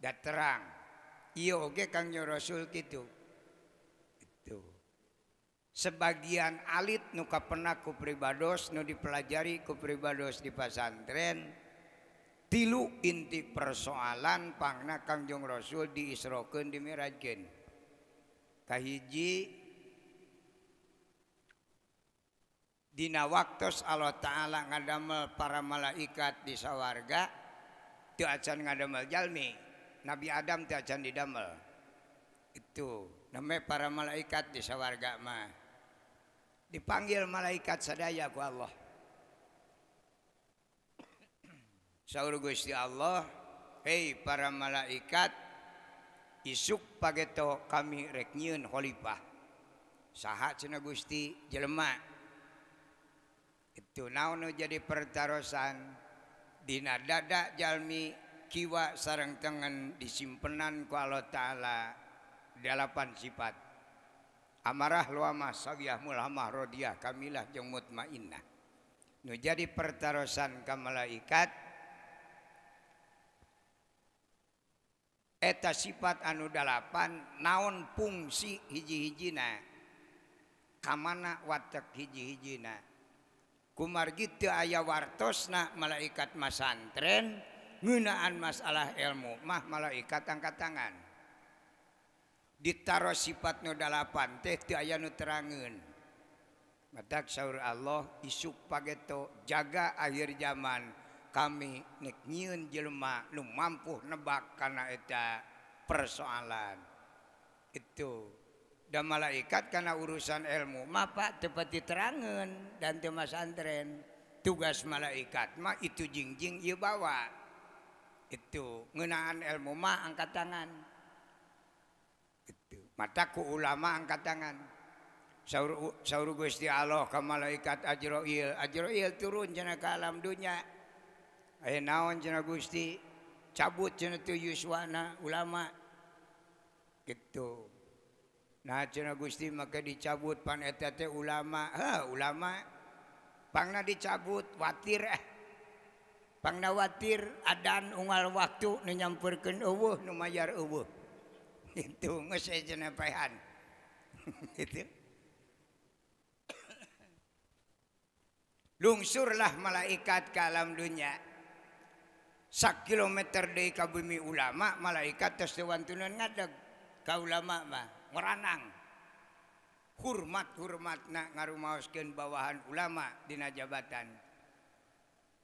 A: Dah terang iya oke kang kangyo rasul gitu itu sebagian alit nuka pernah ku pribados nu dipelajari ku pribados di pesantren. tilu inti persoalan pangna kangjeng rasul di di dimirajkeun kahiji dina waktos Allah Ta'ala ngadamel para malaikat di sawarga teu acan ngadamel jalmi Nabi Adam tidakcan didamel itu ne para malaikat di sawwargama dipanggil malaikat sadayaku Allah sau Gusti Allah He para malaikat isuk pagito kaminyun klipah saat sena Gusti jelemak itu naunu jadi pertarsan di dadajalmi kiwa sarang tangan disimpenan ku Allah Ta'ala delapan sifat amarah luamah sawiyah mulhamah rodiah kamilah jeng mutmainnah nu jadi pertarusan ke malaikat eta sifat anu delapan naon fungsi hiji-hijina kamana watak hiji-hijina kumargi teu aya wartosna malaikat masantren aan masalah ilmu mah malaikat angka tangan di taruh sifat 08 tehti ayanu terangangandakyaul Allah isto jaga akhir zaman kaminyiun jelma lu mampu nebak karena itu persoalan itu dan malaikat karena urusan ilmu Ma tepati terangan dan temas sanren tugas malaikat mak itu jjingia bawa ngenaan elmumah angkat tangan mataku ulama angkat tanganru Gusti Allah malaikat Aajroilajroil turun jeakalam dunya eh, naon jena Gusti cabut jenetu Yuswana ulama jena Gusti maka dicabut pan ulama ulama bangna dicabut watir eh nawatir adaan umal waktu nanyamkenyar <laughs> lungsurlah malaikat ka alam dunya sak kilometer dikabumi ulama malaikatwantuan ngadeg kau ulamaangmathurmat na ngaken bawahan ulama din jabatan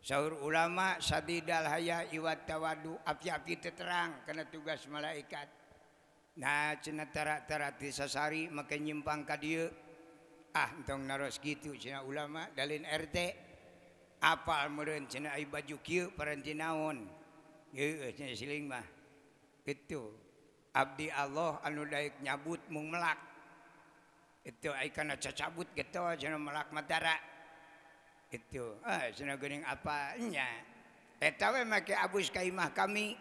A: Saur ulama sad dal haya iwat tawaduya terang kana tugas malaikat na cena-tarati sasari maka ypang ka ahtong naros gituna ulama dalin RT apana baju para jinaun Abdi Allah anu nyabut mung melak itu kana ca cabut gitu jena malaak-maarak itu apanyatawa a kaimah kami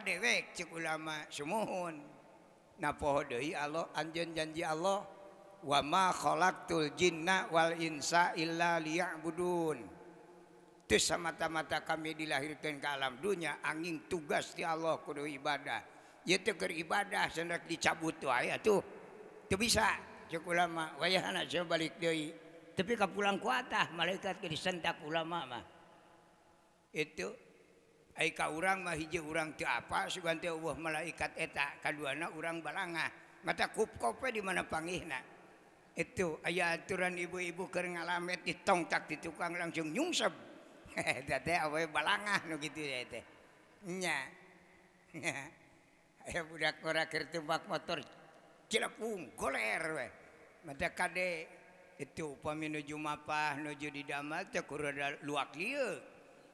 A: dewek ulamamo napohi Allah anjannji Allah wamatuljinwalillaun terus samamata-mata kami dilahirkan ke alam dunia angin tugas di Allah kudu ibadah yaitu beribadah sudah dicabut tuh bisa cukup lamabalik tapikah pulang kuataah malaikat ketak ulama itu Aika urang mah hijau urang tua apa malaikatakduana urang balangan mata kukop di mana panghi itu ayah aturan ibu-ibu karena ngalamet diditongkak di tukang langsung <laughs> <laughs> udah terakhir tebak motornya goler itu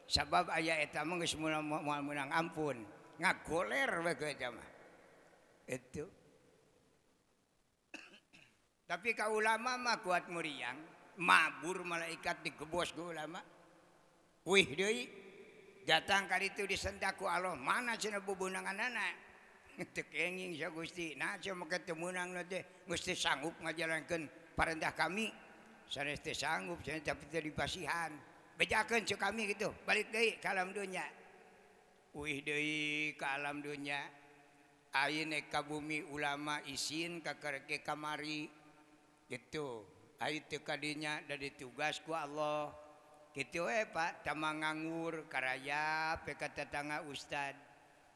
A: sabab ayah etam menggisang ampun goler itu <coughs> tapi kau ulamama kuat mung mabur malaikat di kebosku ulamaangkan itu disenttakku Allah mana sebu gunangan anak teang desti sanggup ngajalankan para rendah kami sansti sanggup sayacap dipasihan kami gitu balik dunya dunya anekkabumi ulama isin kaeke kamari gitu itu kanya dari tugasku Allah gitu eh, pak taman ngagur karraya pekattanga Ustadd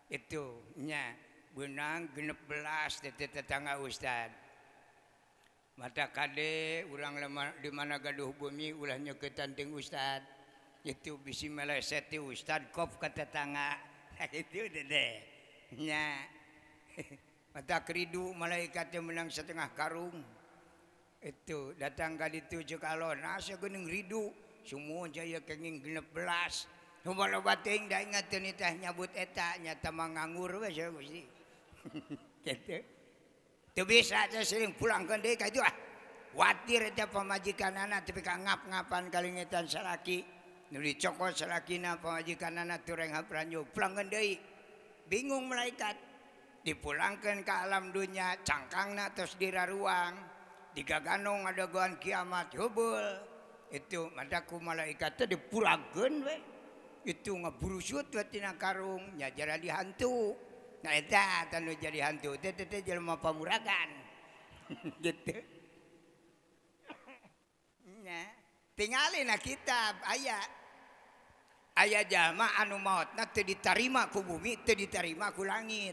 A: itunya ang geneplastanga Ustad mata kade ulang lama dimanagaduh bumi ulangnya ketanting stad itu bisi me Ustad ko katatanga mata kredu malaikat menlang setengah karung itu datang ditju kalau nasa ah, guninghu semua jayakenging geleplas batinggatita nyabut etnya ta ngaguru bisaing pulangde itu watir itu pemajikan anak tapi ngap ngapan kalingetan selaki cokowajikan anak pulang bingung malaikat dipulangkan ke alam dunya cangkangna terus dira ruang diga ganung ada go kiamatnyobol itu mendaku malaikat tuh pula itu ngeburu suuttina karungnyajara di hantu jadi hantu <laughs> tinggalin nakib aya ayaah jamaanu maut na diterima ku bumi itu diterima ku langit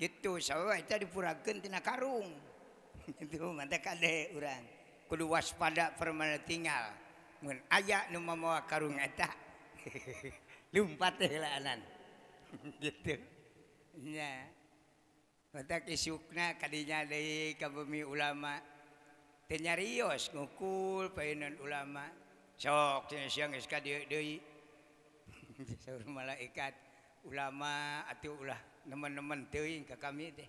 A: gitu saw diuratina karung keluaras pada pertingal aya karungeta limppathilan <laughs> <laughs> Hai suna kanyakabumi ulamanya Rio ngukul pengan ulama sok <laughs> malaikat ulama Atuhlah teman-men tuh kami deh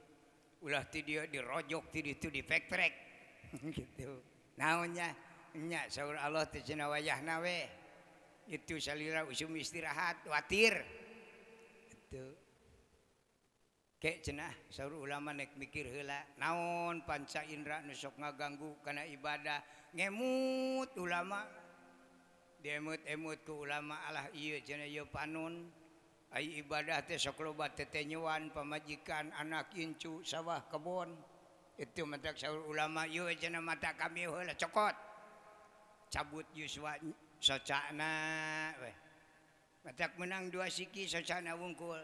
A: ulah dia dirojok ti <laughs> itu di gitu naonnyanya Allah wajah nawe itu sal usum istirahat watir itu ulama naik mikir naon panca inndra nusok nga ganggukana ibadahngemut ulama ulamaun ibadahlobat teyuan pemajikan anak incu sawah kebun ituur ulama kami cokot cabut y so menang dua siki sona wongkul.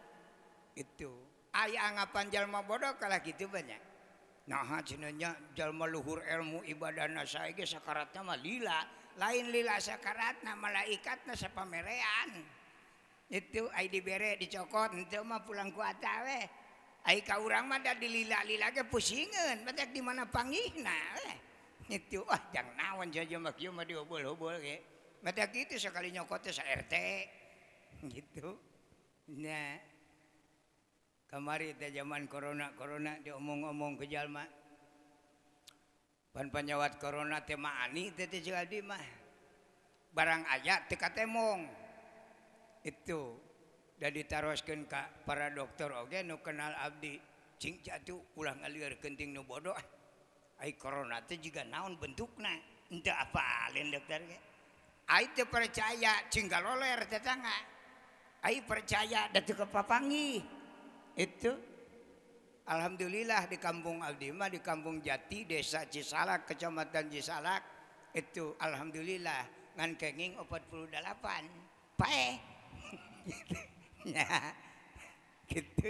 A: itu aya ngapan Jalma bodoh kalah gitu banyak nahnya jallma luhur elmu ibadah nas sakaratnya malila lain lila sakaratna malaikat nasa pameaan itu di bere dicokot pulang kuwe kau dilila-lila pusingan di mana panghi na itu ah, jangan nawan gitu sekali nyokoRT gitu ne zaman Corona Corona dia umong- ngoomong kenyawat Corona tema juga barang ayatka temong itu dan diarosken para dokter ogeno kenal Abdicincca tuh ulang kenting nubodo Corona juga naon bentuk apa dokternya itu percaya lolertet percaya dan papanggi. itu Alhamdulillah di kampung Aldima, di kampung Jati, desa Cisalak, kecamatan Cisalak itu Alhamdulillah ngan kenging 48 pae gitu. <laughs> ya gitu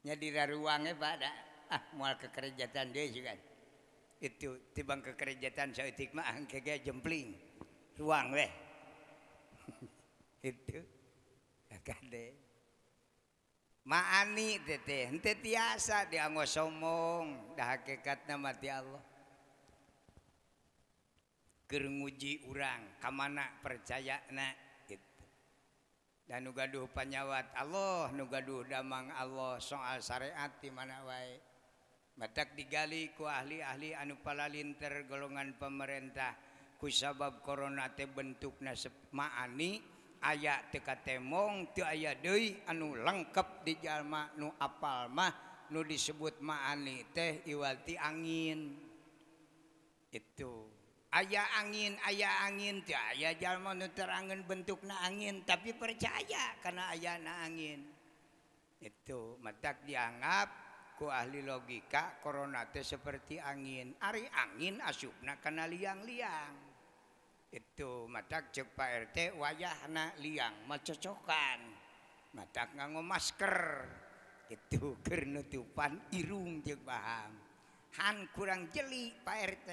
A: jadi hmm, ruangnya ada ah mual kekerjatan dia juga itu tibang kekerjatan saya tikma angkega jempling ruang weh <laughs> itu Hai maani deTente tiasa digo somong dah hakekatnya mati Allah Hai gernguji urang kam anak percaya na dan nugaduh banyaknyawat Allah nugaduh daang Allah soal syariat di mana wa meak digaliku ahli-ahli anu pala linter golongan pemerintah kusabab korona bentuk nas maani itu aya teka temong tuh aya doi anu lengkap dijallma nu apal mah nu disebut maani teh iwati angin itu aya angin aya angin cyajallma nu terin bentuk na angin tapi percaya karena ayah na angin itu meak dianggap ku ahli logika Corona tuh seperti angin Ari angin asyna karena liang liang mata Jok pak RT waah na liang mecocokan maka nga ngo maskerkernututupan irung je paham han kurang jelik pak RT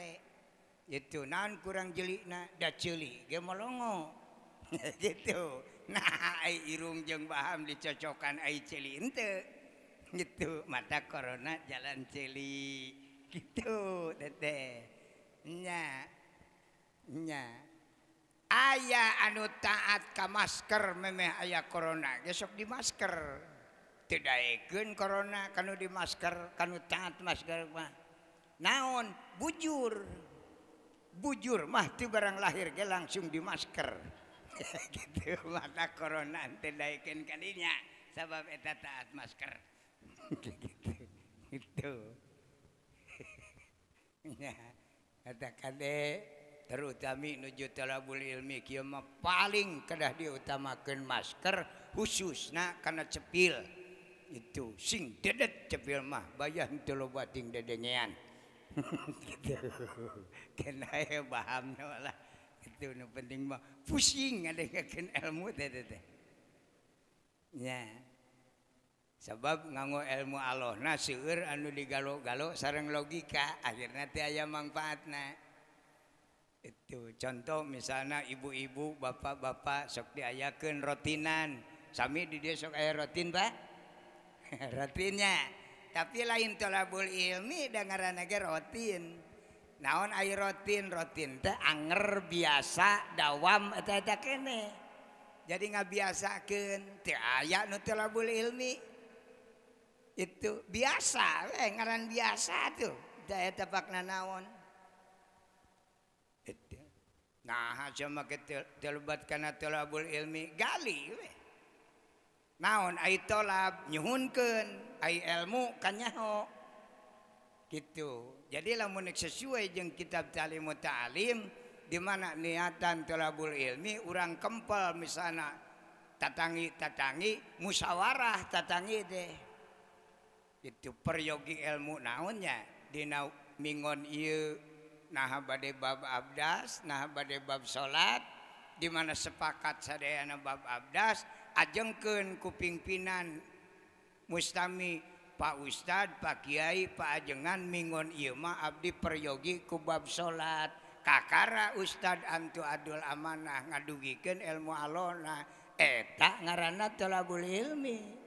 A: na kurang jelik nda jelilongrung <laughs> jengham dicocokan mata kor jalan celinya aya anu taat ka masker meeh ayaah korona gesok di masker tidak gun kor kan di masker kan taat masker naon bujur bujur mahtu barang lahir dia langsung dimaser Wana koraikin kalinyabab taat masker itu ada kadek nuju il paling diutamakan masker khusus Nah karena cepil itu sing dedet cepil mah bay batin itupus sebab nganggo ilmu Allah naur anu digagal sarang logika akhirnya nanti ayam manfaat naik contoh misalnya ibu-ibu bapak-bapak sok diayaken rotinan samami did so rotin <laughs> rotinya tapilahlabul ilmi dan ngaran rotin naon air rotin rotin anger biasa dawam kene jadi nga biasaken ayabul ilmi itu biasa engaran biasa tuh naon terlubat karenabul ilmigali naon tolab nyhunmunya gitu jadilah monik sesuai jeung kitabtaliimu taalilim dimana niatan telahlabul ilmi urang kempel di sanatatagitatagi musyawarahtatagi deh Hai itu peryogi ilmu naonnyadinamingon Naha badai bab Abdas, na badaibab salat dimana sepakat sadeana bab Abdas ajengken kupingpinan mustami Pak Ustadd pak Kyai pajenganminggon ima Abdi peryogi kubab salat Kakara stad to adul amanah ngadugiken elmu alona etak ngaranat telahbul ilmi.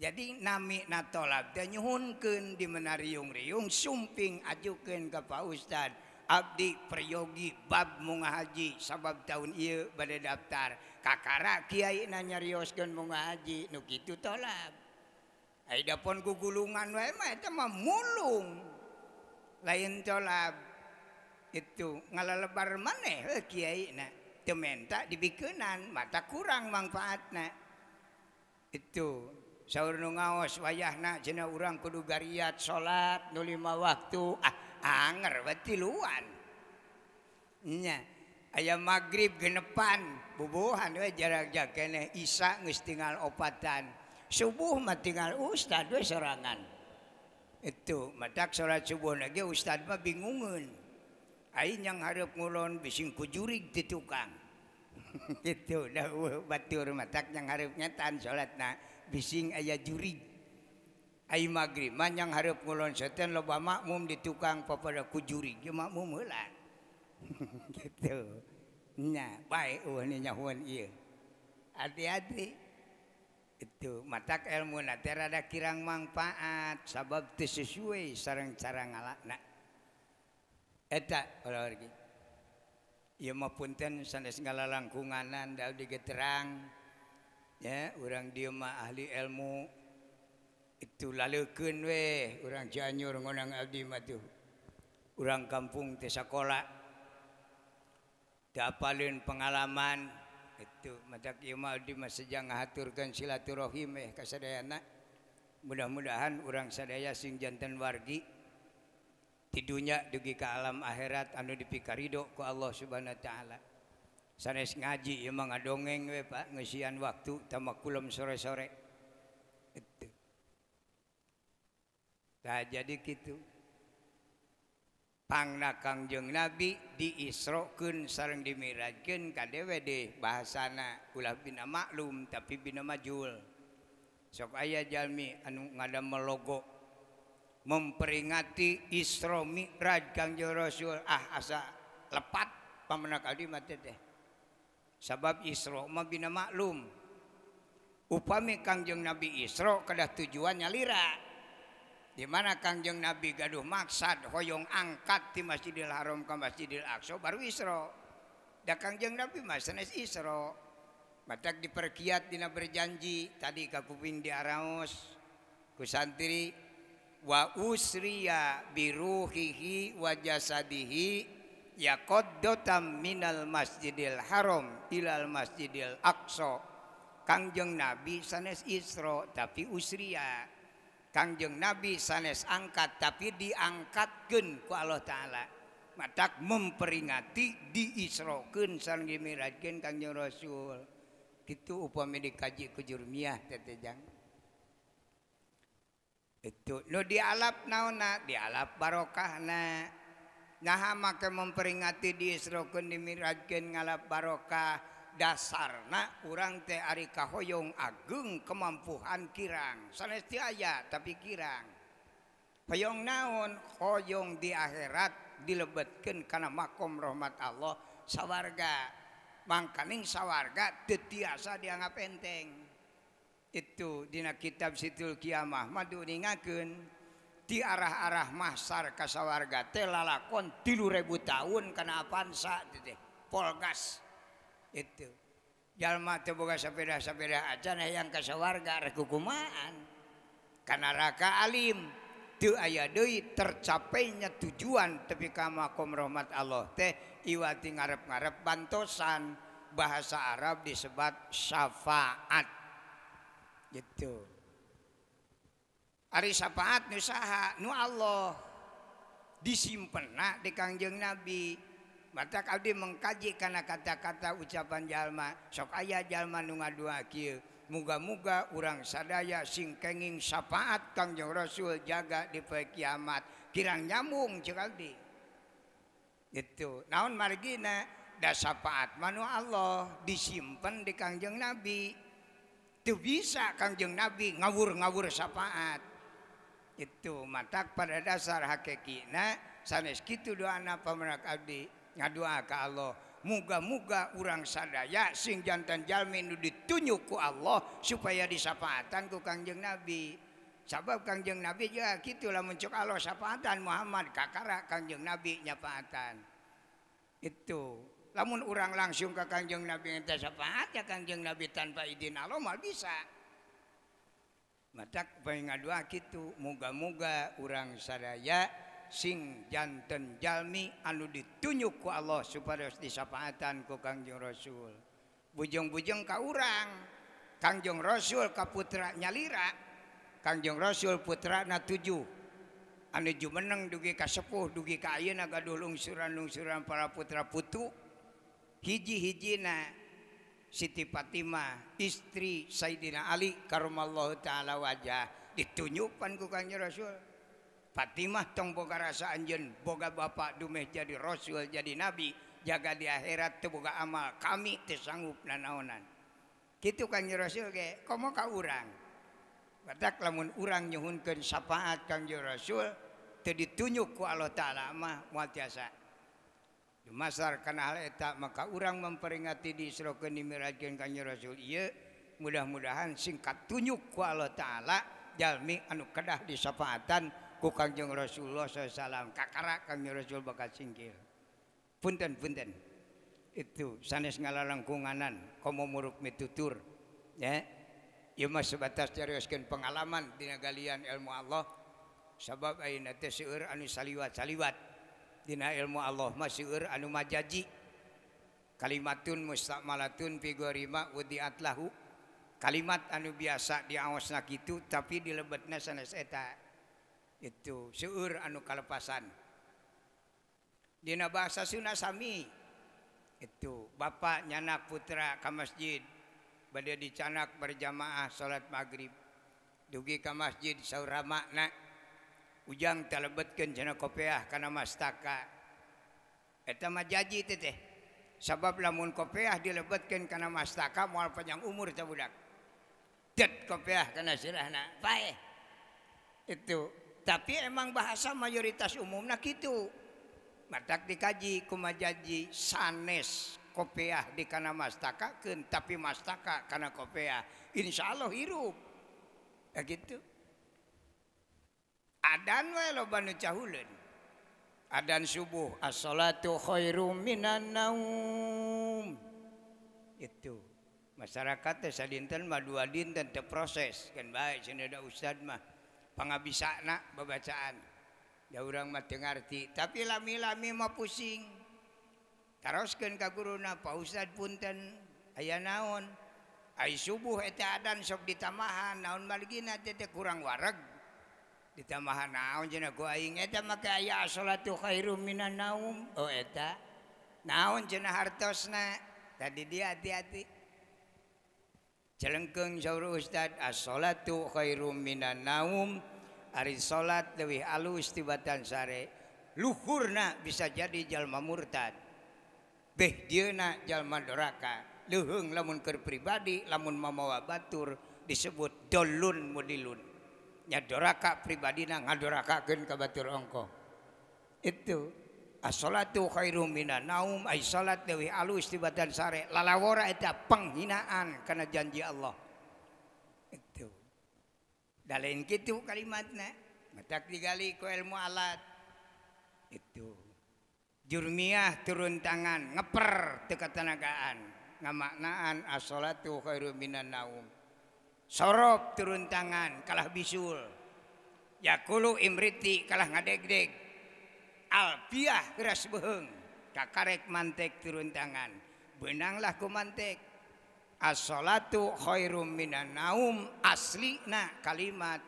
A: na na tolab danhunken di menariungung suping ajuken kastad Abdi priyogi bab mu nga Haji sabab tahun uk bad daftar Kakara Kyai nanyarios mu ngaji gitulab Haidapon kugulungan mulung lain tolab itu ngalah lebar maneh Kyai temmen tak dibikenan mata kurang manfaatnya itu sauur ngawas wayah je urang kudu garyat salat 0lima waktu ah hanger batan ayam magrib genepan bubuhan jarakraja ke istingal opatan subuh tinggal Uustad serangan itu mata salat subuh lagi Ustadz bingungun yang harusrapngulon bising kujurit di tukang <laughs> itu bat matanya ngaribnyatan salat na ayah juri magrib yang haruslon seten lo makmum ditukang kepadakujurimak - itu mata ilmurada kirang manfaat sabab sesuai sarang cara ngalakna maupun-sengala langkunganan di getrang dan orang Dima ahli ilmu itu lalu orang orang kampung palingin pengalaman itu mataturkan silatura rohhime eh, kesada mudah-mudahan orang sadaya sing jantan wargi tidurnya degi ke alam akhirat an dipika ridhoku Allah Subhana ta'ala kalau ngaji dongeng Pak waktu samakulum sore-sore jadi gitu pan Kangjeng nabi diisrokun diD bahasa maklum tapi bin majul so aya Jami anu ngada melog memperingati isra Mirajrosul ah asa lepat pemenakanmati deh sabab Isra maubina maklum upami Kangjeng Nabi Isra kedah tujuannya lra dimana Kangjeng nabi gaduh maksad Hoong angkat di Masjidil Haram Ka Masjidil Aqsobarwiro Kangjeng nabi Iro maca diperkiat Di berjanji tadi kappupin dia Ras kusantri waria biru hihi wajahhi yaqaddatam minal masjidil haram ilal masjidil aqsa Kangjeng Nabi sanes Isra tapi usria Kangjeng Nabi sanes angkat tapi diangkatkeun ku Allah taala matak memperingati diisrokeun sareng mirajkeun Kangjeng Rasul kitu upami dikaji ku jurmiah tetejang itu lo dialap naona dialap barokahna maka memperingati diroun dimirgen ngala barooka dasar na u teoriari kahoyong agung kemampuhan kirang salesestia aya tapi kirang payyong naon hoyong di akhirat dilebbetkan karena mam rahmat Allah sawwarga mangkaning sawwargatetasa dianggap enteng itudina kitab Situl kiamahmaingken, arah-arahmahsar kassawargatelalakon ti.000 tahun Kenapa saat de polgas itujal sepeda-peda aja yang kaswargarah hukuman karenaaka Alim tuh ayadui tercapainya tujuan tapi marahmat Allah teh Iwati ngarep-garare bantusan bahasa Arab disebab syafaat itu safaat nuaha Nu Allah disimpan di Kangjeng nabi mata kau mengkaji karena kata-kata ucapanjallma so aya jamanungan muga-muga urang sadaya singkengingsfaat Kangjungng Rasul jaga di kiamat kirang nyamung itu naon margina dan safaat Man Allah disimpan di Kangjeng nabi tuh bisa Kangjeng nabi ngawur-ngawur safaat dan itu matak pada dasar hakikina sanes kitu doa apa pemerak abdi ngadua ah ke Allah muga-muga urang sadaya sing jantan jalmi nu ditunjuk ku Allah supaya disapaatan ku Kangjeng Nabi sabab Kangjeng Nabi juga ya kitu lamun Allah sapaatan Muhammad kakara Kangjeng Nabi nyapaatan itu namun orang langsung ke Kangjeng Nabi ente sapaat ya Kangjeng Nabi tanpa izin Allah mal bisa mata peng ngadua gitu muga-muga urang sadaya singjanntenjalmi anu ditunyku Allahari disapaatan ku Kangjeng Rasul bujungng-bujeng kau urang Kangjungng rassul ka putranya lra Kangjeng Rasul putra na tuju anu jumeneng dugi kasepuh dugi kayayo naga dulung sururanung sururan para putra putu hijji hijjina. Siti Fatimah istri Sayyidina Ali Karallahu ta'ala wajah ditunyupan bukannya rasul Fatimah tongmboga rasa Anjen boga bapak dumeh jadi rasul jadi nabi jaga di akhirat temmoga amal kami teranggup nanaonan gitu kan rasul kom kau urang berdaklahmunrang nyhunkan safaat rasul tuh ditunjukku Allah ta'ala waasa karenaak maka urang memperingati di isro kerajunul mudah-mudahan singkat tuny ku Allah ta'alajalmi anuk kedah dis sofaatan ku RasulullahWulgil punpun itu sanungananruktur sebatas pengalaman digali ilmu Allah sababur anwatwat Di ilmu Allah masukyur anu majaji kalimatununu kalimat anu biasa diawasnak itu tapi di lebetnyata itu suur anu kalepasan Di bahasa sunasami itu ba nyana putra Ka masjid bad dicanak berjamaah salat maghrib dugi ke masjidsaudara makna ujang telebetkan cena kopiah karena mastaka eta mah jaji teteh Sebab sabab lamun kopiah dilebetkan karena mastaka moal panjang umur teh budak tet kopiah karena sirahna bae itu tapi emang bahasa mayoritas umum umumna itu. matak dikaji kumajaji sanes kopiah di kana mastaka tapi mastaka karena kopiah insya Allah hirup ya gitu subuh askhomina na itu masyarakat desalinnten madu dinten terroseses pan bisa anakbacaan matengerti tapilah mau pusing terusosken kaguru na paustad bunten aya naon ay subuh dan sok ditamaahan naon malgina tete kurang warraga dit taahan naon jena maka na naun jena hartos na tadi dia hati-hatilengkengstad as na salat dewi au isttibaatan sare Luhurna bisa jadi Jalma murtaddoraka luhung lamun ke pribadi lamun mamawa Batur disebut Dollu mudun doaka pribadi na nga doka ka batur ongko itu as na salatwi istatan sa la penghinaankana janji Allah kalimatgali itu jumiah turun tangan ngeper ketanagaan nga maknaan as salamina naum Sorok turun tangan kalah bisul yakulu imriti kalah ngadek-dek Al piah ges beheng ka karek mantek turun tangan Benanglah ku mantek assolatu, hoirum mina naum, asli na kalimat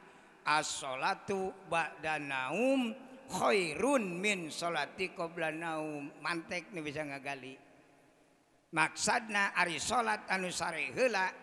A: assolatu bakda naum,khoiun min salaati kobla naum mantek na bisa ngagali Maksad na ari salat anu saari helak.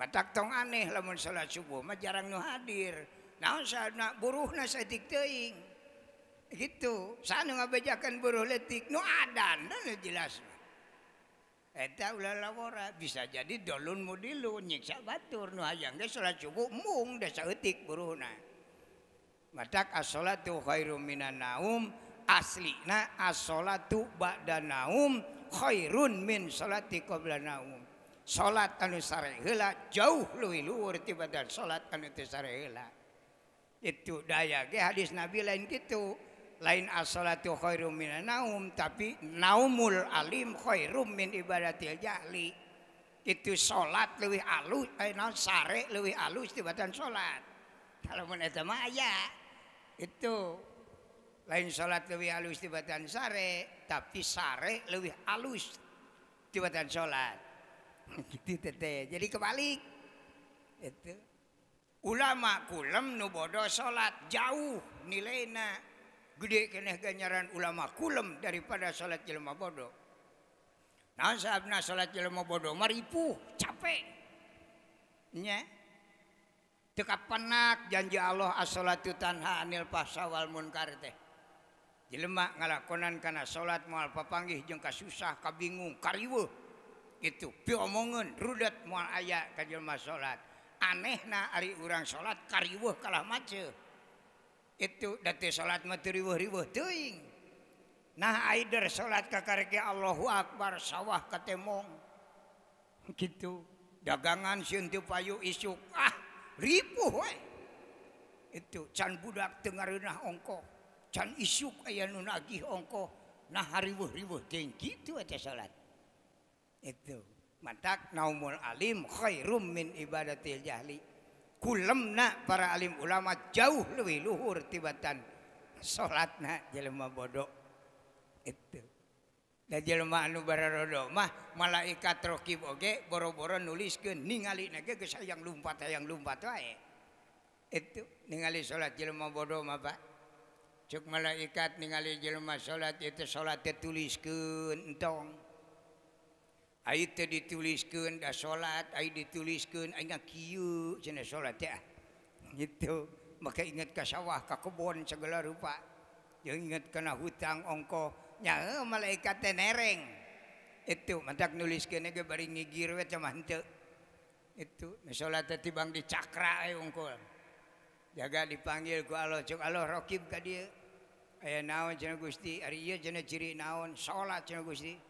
A: matak tong aneh lamun salat subuh mah jarang nu hadir naon sana buruhna saeutik teuing gitu sanu ngabejakeun buruh letik nu adan dan jelas eta ulah lawara bisa jadi dolun mudilu nyiksa batur nu hayang ge salat subuh mung da saeutik buruhna matak as-salatu khairum minan naum aslina as-salatu ba'da naum khairun min salati qabla naum jauh lu luhurtan salat itu dayak hadis nabi lain gitu lain salat na tapi naumul akholi itu salat luwih alus eh, sa luwih alustan salat Kalau itu lain salat luwih halus ditan sare tapi sare luwih alustan salat. jadi kebalik itu ulama kulem nubodo salat jauh nilaina gede keeh kenyaran ulama kulem daripada salat jeilmah bodoh capek cekap penak janji Allah asthawal jemak ngalakonan karena salat mahal papaggih jangka susah kabinggung kariwo pemon rudat mua aya kajelma salat aneh na ali urang salat kariwuhh kalah mac itu salat nah salat ka Allahuakbar sawah ketemong gitu dagangan pay is ah itu can budak tengar ongkok can isyuk aya nunagih ongko na harihribu gitu aja salat matak naul alimkhoy rummin ibada tilikullem na para alim ulamat jauh luwi luhur titan salat na je bodoh malaikat rohibge boro-boro nulis ke ningali nag sayang lumpa tayang lumpa ituali salat jeoh Cuk malaikat ning jemah salat itu salat tulis ke tong Ay itu ditulis kun nda salat ay ditulis kun ay nga kiyu je na salat ngi ah. makainggat ka sawah kakubo sa gepainggat kana hutang ongko nga malaikate nerengtu mantak nulis naga baring ngigirwetuk na salat ti bang di cakra ay ongkol jaga dipanggil ku alo cug alo raib ka di aya naon jana gusti iyo jana ciri naon salat gusti.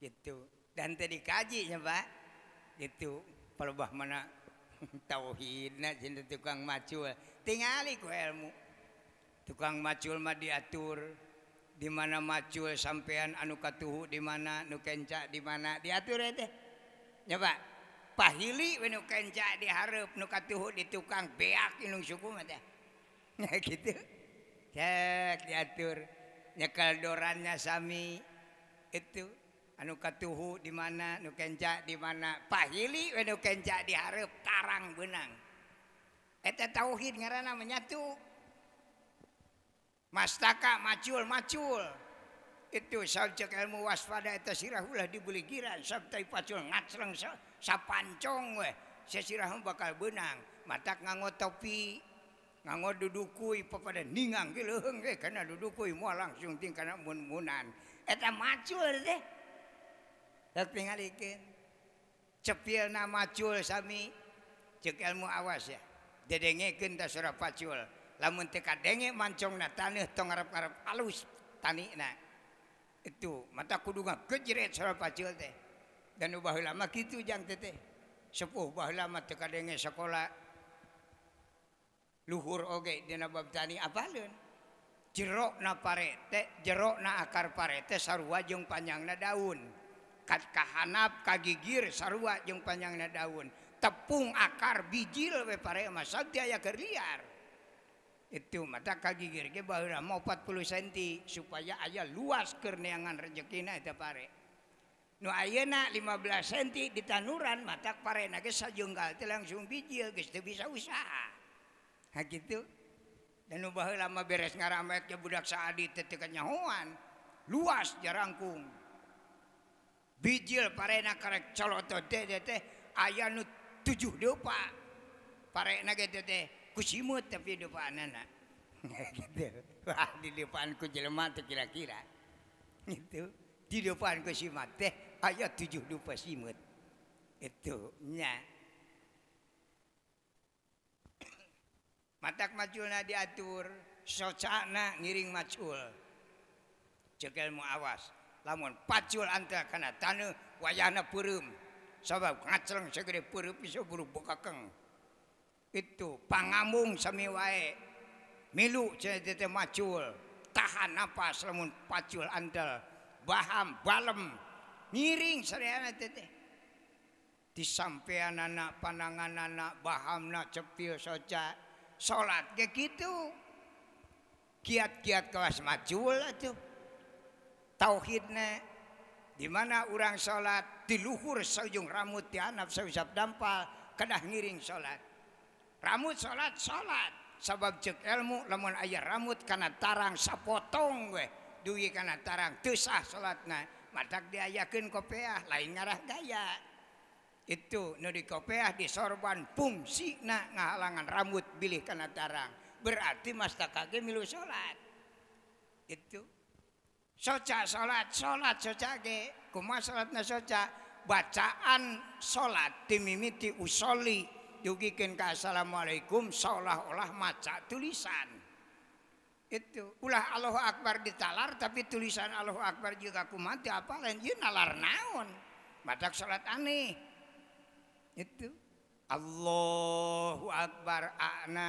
A: gitu dan tadi kajjinyobak itu perubah mana <laughs> tauhi tukang macul tinggali ku ilmu tukang maculmah diatur dimana macul sampeyan anukatuhu dimana nukencak di mana diaturinnyoba paken dipuka di tukang beungku <laughs> diatur nyekeldorannya Sami itu ka tuhu di mana nuken di mana paili dip tarang benang tauhid nga menyatu mastaka macul-macul ituk ilmu waspada sirah lah dibugira sab sapan sirahun bakal benang mata nga ngo topi nga ngodudukui kepada ning dulanganta maculleh cepil naculami ce ilmu awas ya la de man na ngarap Arab alus tan itu mata kudu nga kejerit surcul dan ubah lama gitu jangan sepuh lamaka de sekolah luhur oge nababi je na pare jerok na akar paretesar wajung panjang na daun kahanap kakigirua panjangnya daun tepung akar bijil aya liar itu mata kakigir mau 40 senti supaya ayaah luas keniangan rejekin itu pare ayeak 15 senti di tanuran mata pare nag langsung bij bisa us gitu dan lama beres nga aja budak saat ditiknyahuan luas jarang punggung bijil parena karek coloto teh teh teh aya nu tujuh dupa parena ge gitu, teh teh kusimut tapi dupa anana gitu wah di depan ku jelema teh kira-kira gitu di depan ku simat teh aya tujuh dupa simut itu nya matak maculna diatur socana ngiring macul cekel mu awas lamun pacul antara kana tanah wayana purum, sabab ngacleng segede purum bisa buru bokakeng itu pangamung sami milu cenah macul tahan napas lamun pacul andal baham balem miring sareana di sampean anak panangan anak baham nak cepil soca salat kayak gitu kiat-kiat kelas macul atuh tauhid dimana urang salat diluhur sejung rambut dihanab sayaap dampal ke ngiring salat rambut salat- salat sobab cek ilmu lamon ayaah ramut karena tarang sapotong weh duwi karena tarang tusah salat nah mata diyakin kopeah lain ngarah kaya itu nu dikoppeah di sorban pungna ngaalangan rambut bilih karena tarang berarti masa ka gemmilu salat itu salat salatcaca baaan salat diimiiti usoli Yukinkah assalamualaikum seolah-olah maca tulisan itu ulah Allahu akbar ditalar tapi tulisan Allah akbar juga kumagapalunalar naun maca salat aneh itu Allahuakbar'na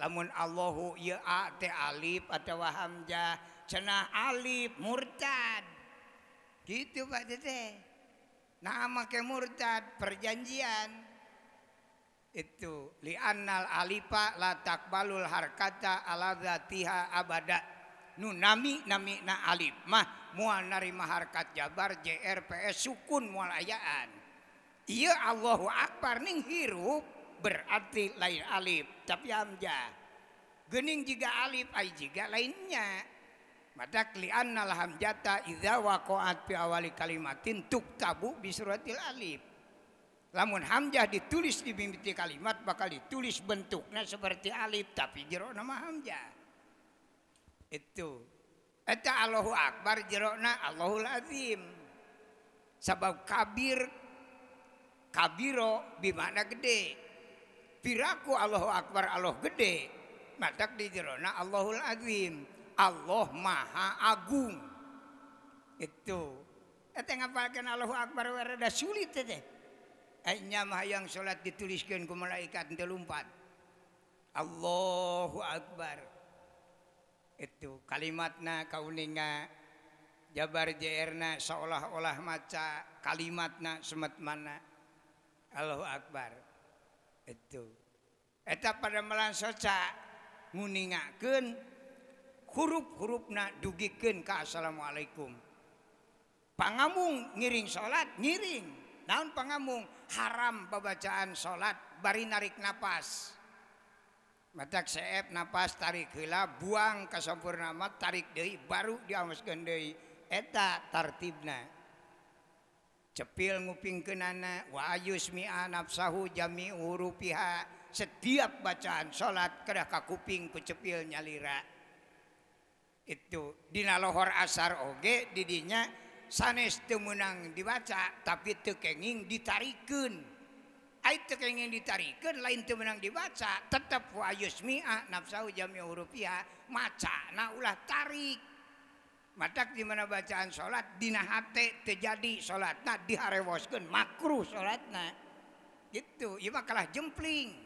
A: la Allahuiaalib ada wahamja cenah alif murtad gitu Pak Dede nama ke murtad perjanjian itu li'annal alifa la takbalul harkata ala zatiha abada nu nami nami na alif mah mual narima harkat jabar JRPS sukun mual ayaan iya Allahu akbar ning hirup berarti lain alif tapi hamzah gening juga alif ay juga lainnya maka li annal hamjata idza waqa'at fi awali kalimatin tuk bi suratil alif. Lamun hamjah ditulis di mimiti kalimat bakal ditulis bentuknya seperti alif tapi jero nama hamjah. Itu. Eta Allahu Akbar jerona Allahul Azim. Sebab kabir kabiro bimana gede. Piraku Allahu Akbar Allah gede. Matak di jerona Allahul Azim Allah ma agung itu nga pakan Allahakbar warada sulit denya maang salat dituliskan ku malaikat termpa Allahhuakbar itu kalimat na kaulinga jabar jeerna seolah-olah maca kalimat na semat mana Allahakbar ituta pada melang socamuningken, grup na dugikenkah Assalamualaikum pangamung ngiring salat ngiring naun pengamung haram pebaccaaan salat bari narik nafas mata nafas tarikla buang kassokurnamatrik De baru diaeta tartibna Hai cepil ngupingkenana wa nafsa Jami hu pihak setiap bacaan salat kekak kuping pecepil nyalirra Dina lohor asar oge didinya sanes temmunang dibaca tapitukkenging ditarikan ditarikan lain temmenang dibaca tetapmia nafsa jamiah maca na ulah tarik mataak dimana bacaan salatdina Ha jadi salat dihawaskun makruh salat na maka kalah jempling.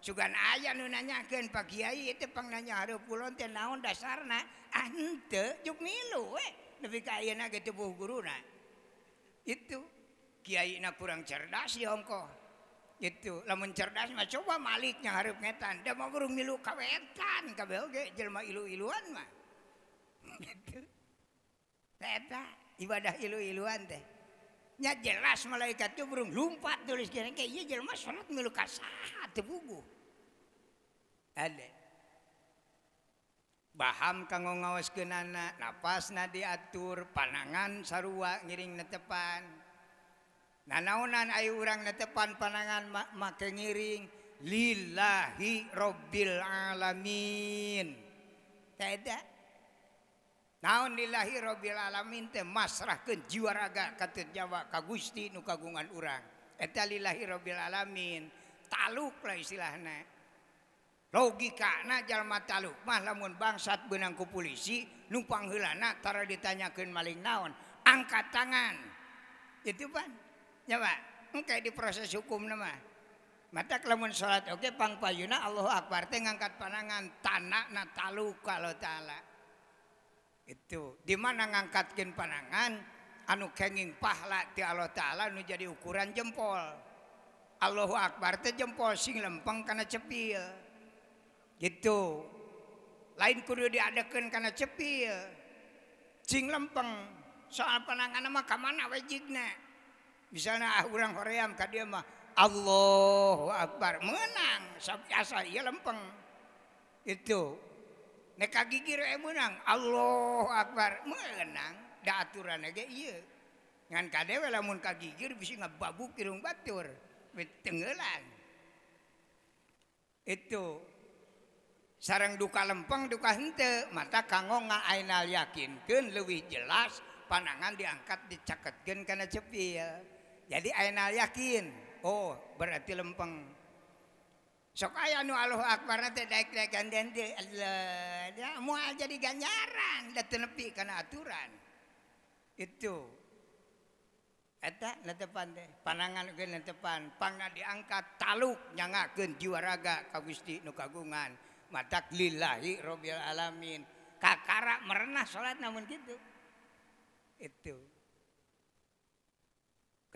A: juga aya nanya Pak Ky itupangnya harus naon dasar ah, itu Kyaiak kurang cerdas ya Hongkoh itulah mencerdasmah coba Maliknya harusnge mauwetan peta ibadah ilu-iluan tehh punya jelas mulai jatuh burung rum tulis paham kang ngawas ke nana nafas na diatur panangan sarwak ngiring netepan naan Arang netepan panangan maka ngiring lillahi robbil alamin kadah Naon di lahibil alamin temasrah ke jiwaraga kaut Jawa kagusti nu kagungan urang lahibil alamin taluk pela lougilukmah lamun bangsa benang kupulsi numpangla natara ditanyaken maling naon angkat tangan itunyawa engka diproses hukum matalamun salat pangpa Yuuna Allah aparte ngangkat panangan tanak na taluk kalau ta'ala itu di mana ngangkat gen panangan anukenging pahla ti Allah ta'ala jadi ukuran jempol Allahu akbar jempol sing lepeng karena cepil gitu lain period diadaken karena cepil sing lepeng soal panangan mana waji ah, Allahhubar menang lepeng itu kagikir eh menang Allahakbar melenang aturan aja dewabu batur itu sarang duka lempeng dukate mata kang nga aal yakin Tu lebih jelas panangan diangkat dicaketken karena cepi ya jadi aal yakin Oh berarti lempeng punya ayaal jadinyaranpi karena aturan itupan panangan depan pan diangkat taluknyangken jiwaraga kasti nukagungan mataillahirobibil alamin Ka merenah salat namun gitu itu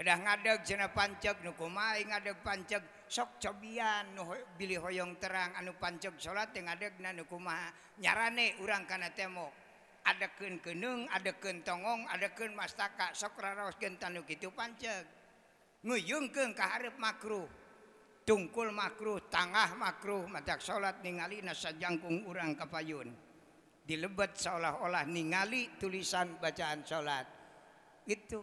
A: ngadegna pancak nukuma ngadeg pancag sok cobayanbili hoyong terang anu pancag salat ngadekg na nu kumaha nyarane urang kana temok ada kun kunung adaken tongong ada kun masaka sokraken tan gitu pancag Ngke hap makruh tungkul makruh tan makruh mataak salat nga nasa jangkgung urang kapayun dilebet seolah-olah ningali tulisan bacaan salat itu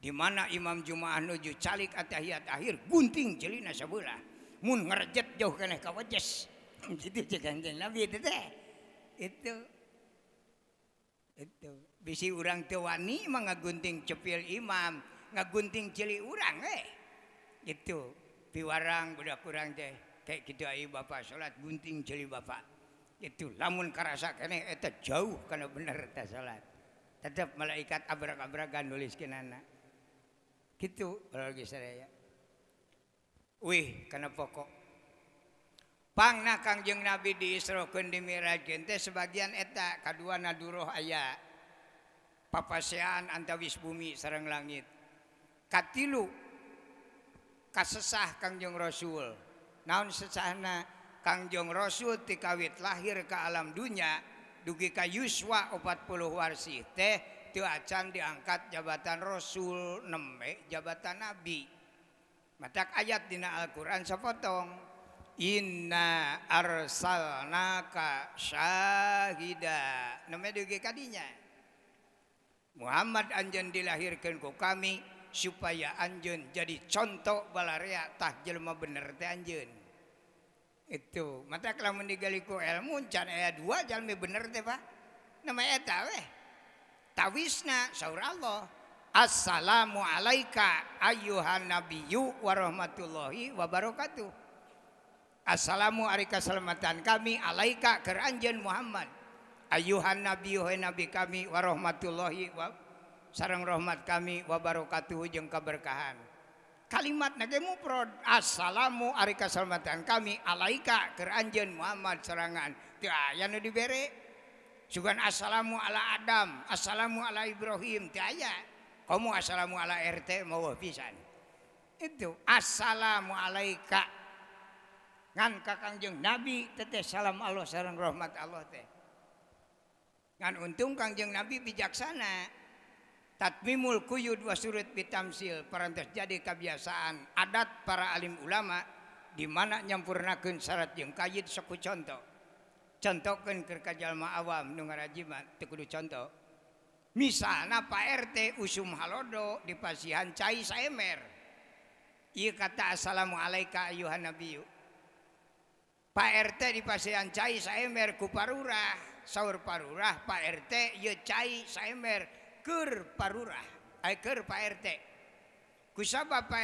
A: di mana Imamjumaah nuju calik kataiyat akhir gunting jeli nas ngerjat jauh <laughs> bisi urang tewani gunting cepil imam nga gunting jeli urang eh. itu piwaang udah kurang kayak gitu ba salat gunting jeli bapak itu lamun kera jauh karena bener salat tetap malaikat arak-abragan nulis kean pokokpang Kangjeng nabi di Isra Kedim teh sebagianak ka kedua naoh aya papaseaan anta wiss bumi sarang langit sesah Kang Jong Rasul naun sesana Kang Jong Rasul tikawit lahir ke alam dunya dugi kay Yuswa o 40 warsih teh punya aca diangkat jabatan rassul ne jabatan nabi mata ayat di Alquran sepotong innaaraka Muhammad Anjun dilahirkanku kami supaya Anjun jadi contoh balariatahjlma bener Anjun itu matalah meninggalku elmunca aya dua jam bener de Pak namanya weh tawisnayaallah assalamu alaika Ayuhan nabiy warohmatullahi wabarakatuh assalamu Aikasalamatan kami alaika Kerjen Muhammad Ayuhan nabiy nabi kami warahmatullahi wa sarang rahmat kami wabarakatuh jeung kaberkahan kalimat namu prod assalamu Aka Salmatan kami alaika keranjen Muhammad serangan ti aya nu diberek Assalamuala Adam Assalamuala Ibrahim kayak kamu assalamuala RT mau pisan itu assalamualaika ngangka Kangjeng nabitete salaam Allah seorang rahmat Allah untung Kangjeng nabi bijaksana tatbimul kuyu dua surut pitamsil per terjadi kebiasaan adat para alim ulama dimana nyampurnakan syarat jekaid seku contoh Kajjalma awam rajimat tegudu contoh misal na Pak RT usum Halodo dipasihan cairmer kata assalamualaika Yohana Pak RT dipasihan cairmer ku parurah sauur parurah Pak RT parurah kuapa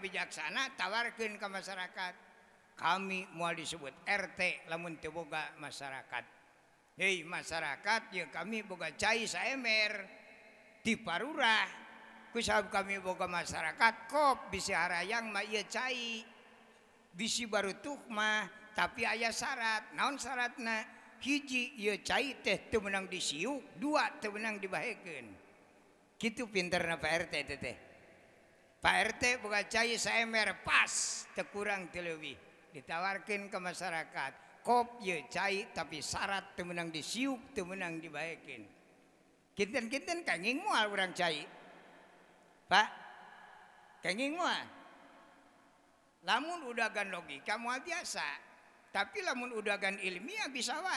A: bijaksana tawarken kemasy kami mau disebut RT lamun termboga masyarakat masyarakat kami ga ca sayaer di parurah ku kami boga masyarakatkop bisiharaang ia ca bisi baru tuhma tapi ayah syarat naonsrat na jijjiiyo ca temenang di siu dua temenang dibaken gitu pintarrnaRT RT ca sayaer pas tekurang telewi kita warkin ke masyarakat kop ye cair tapi syarat temmenang disiup tem menang dibayakin kitn-kiten kayak orang Pak lamun udahgan loggi kamuasa tapi lamunudakan ilmiah bisa wa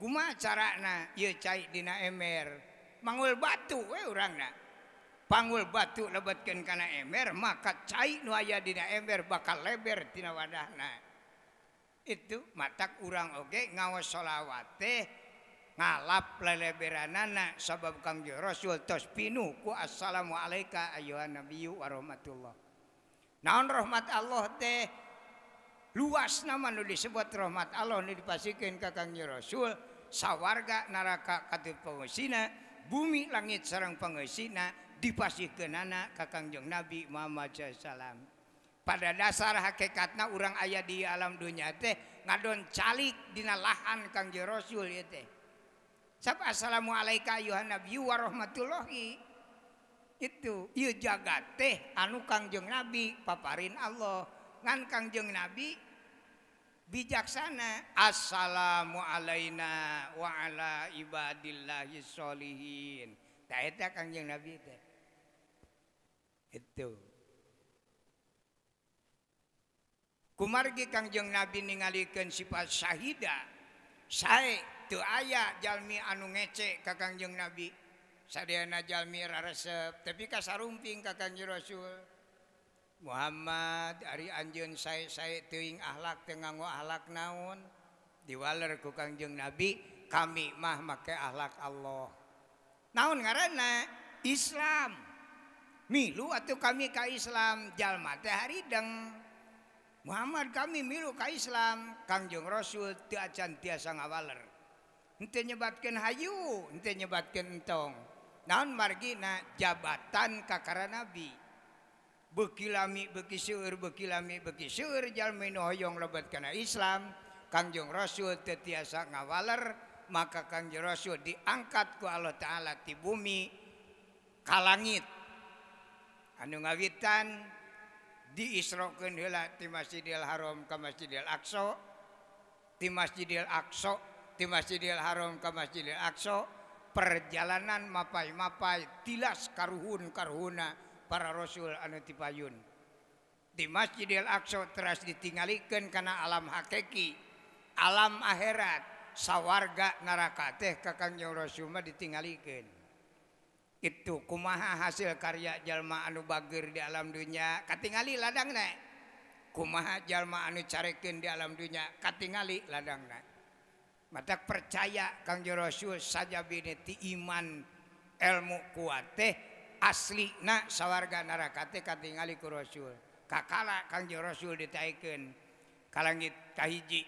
A: kuma cara na cair dina emer mangul batu orang batubatatkankanaember maka cair nuaya dina ember bakal lebar tina wadahna itu mata urang oge ngawa sholawat ngala lean na sobabul tospinu ku assalamualaikahanau wartullah naon rahmat Allah teh luas nama nu disebutrahhmat Allah ni dipasikan kak rasul sawwarga naraka ka pengina bumi langit sarang penggesina dan pasti ke nana kakangjeng nabi mama salam pada dasar hakekat na orangrang ayah di alam dunya teh ngadon calik dialahan Kang jerosyul ya teh siapa Assalamualaika Yohanabi warahmatullahi itu jaga teh an Kangjeng nabi paparin Allah ngangkangjeng nabi bijaksana Assalamuaiina wa ibadillahilihinng nabi teh Hai kumargi Kangjeng nabialiken sifat syhida saya tuh aya Jami anu ngecek Kakanjeng nabi sadana Jamirah resep tapi kas sarumping Kakan je Rasul Muhammad dari Anjun saya tuing akhlak Ten ngo alak naon diwaller kok Kangjeng nabi kami mahmakai akhlak Allah naon karena Islam miluuh kami ka Islamjallmaharing Muhammad kami milu ka Islam Kangjung Rasul tican tiasa ngawaller menyebatkan hayu menyebatkan tong naon margina jabatan kakara nabi Bukilami bekiur bukilami bekiuur jalminyong lebat karena Islam Kangjung Rasul tertiasa ngawaler maka Kangje Rasul diangkat ku Allah ta'ala di bumi ka langitku wian diisrakenla masjidil Harom ke masjidil Akqso di masjidil Akqso di masjidil Harom ke Masjidil Aqso perjalanan mapai-mapai tilas karun-karhuna para rassul Anutipayun di masjidil Akqso teras ditingalikenkana alam haki alam akhirat sawwarga ngaakaih kakannya rasyuma ditingaliken. kumaha hasil karya Jelmaanu bagir di alamnya Katingali ladang na kumaha Jelma anu Carkin di alam dunya Katingali ladang mata percaya Kang jerosul saja biniti iman elmu kuateih asli na sawwarga nara ku rasul Kakala Ka jerosul ditaiken katahhiji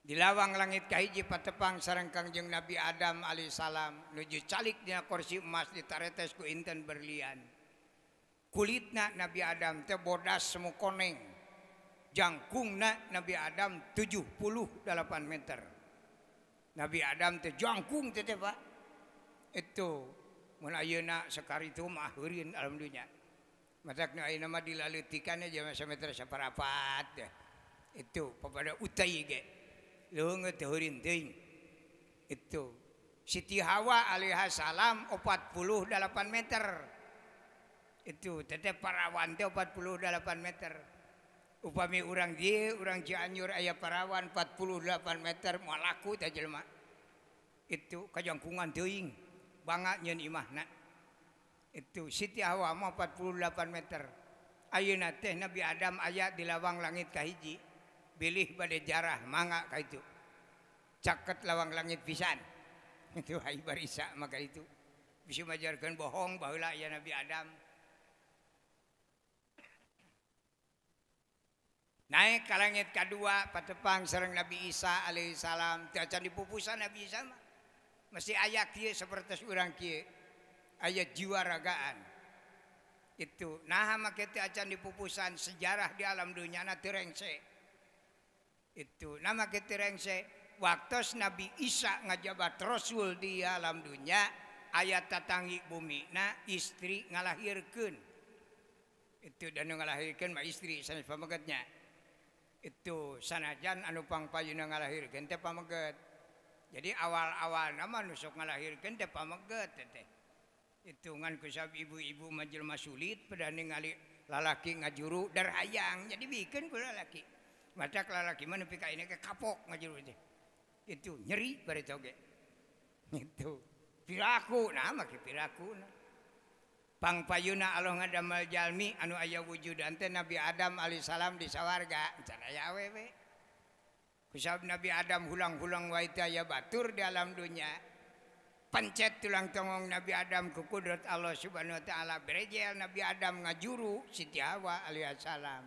A: Di lawang langit Kaiji patepang sarengkangjeng Nabi Adam Allaihissalam luju caliknya porsi emas di tare tesku Inten berlian kulit na nabi Adam te bodas konengjangkung na nabi Adam 78 meter nabi Adam terjuangkungtete Pak itu mulaiunakar itu mahuriin alamnya di itu kepada uta itu Siti Hawa alha salam 48 meter itu parawan 48 meter up urang urangyur aya parawan 48 meter malaku ta itu kakungan bang itu Siti Hawa mau 48 meter ayuna teh Nabi Adam ayat di lawang langitkahiji bilih pada jarah mangga kaitu itu caket lawang langit pisan <laughs> itu hai barisa maka itu bisa majarkan bohong bahwa ya Nabi Adam naik ke langit kedua patepang serang Nabi Isa alaihissalam tiacan dipupusan Nabi Isa mah mesti dia kia seperti seorang kia ayat jiwa ragaan itu nah maka di dipupusan sejarah di alam dunia nanti rengsek itu Nam kereng saya waktu nabi Isa ngajabat rasul dia ladunya ayatgi bumi nah istri ngalahirkan itu dan ngalahirkan istrinya itu sanajan anupang ngalahirkan jadi awal-awal nama nus ngalahirkan hitunganku ibu-ibu majelma sulit pada lalaki ngajuru dari ayaang jadi bikinlaki lalaki mana iniok itu nyeripangpayunalong Adam al Jami anu ayah wujud ante Nabi Adam Allaihissalam dis sawwargacara yawe Nabi Adam hulang-ulang waita ya Batur dalam dunyapencecet tulang tomong Nabi Adam kekudut Allah Subhanahu wa ta'ala berejeil Nabi Adam ngajuru Sitiawa Alilit salam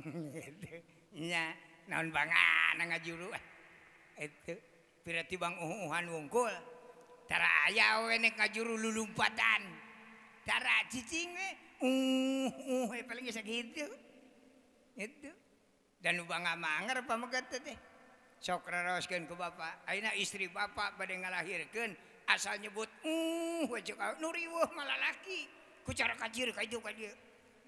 A: <laughs> nya na banget ah, nga ju ah. itu berarti Banguhangkulrayaulatan uhuh, uhuh, itu dan lubangger so ke Bapak istri Bapak pada ngalahirkan asal nyebut uhuh, nur malah kucara kajjir kaju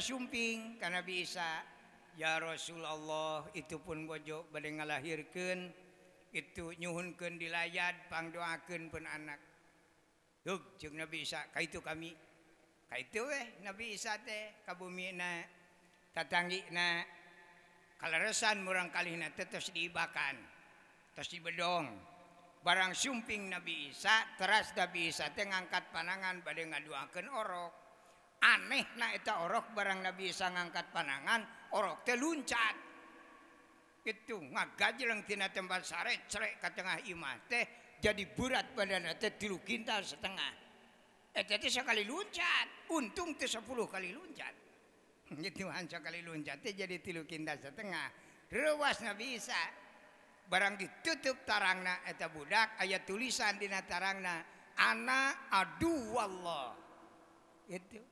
A: sumping karena bisa ya Rasulullah itu pun bojo bad nga lahirken itu nyhun ke dilayat pang doaken pun anak bisa itu kami itu nabi bisa teh kabu kalau resan kurang kali na terus diibkan bedong barang sumping nabi bisa keraas nggak bisa ngangkat panangan badenga doken or ke aneh Nah itu Orok barang nabi bisa ngangkat panangan Orok teluncat itu makaje Ti tembal saet ketengah teh jadi bulat pada tinta setengah <laughs> jadi sekalincat untung ke10 kali loncat sekalincatnya jadi tiin setengahs bisa barang ditutup Tarrangnata budak ayat tulisan Tina tarangna anak aduh Allah itu orang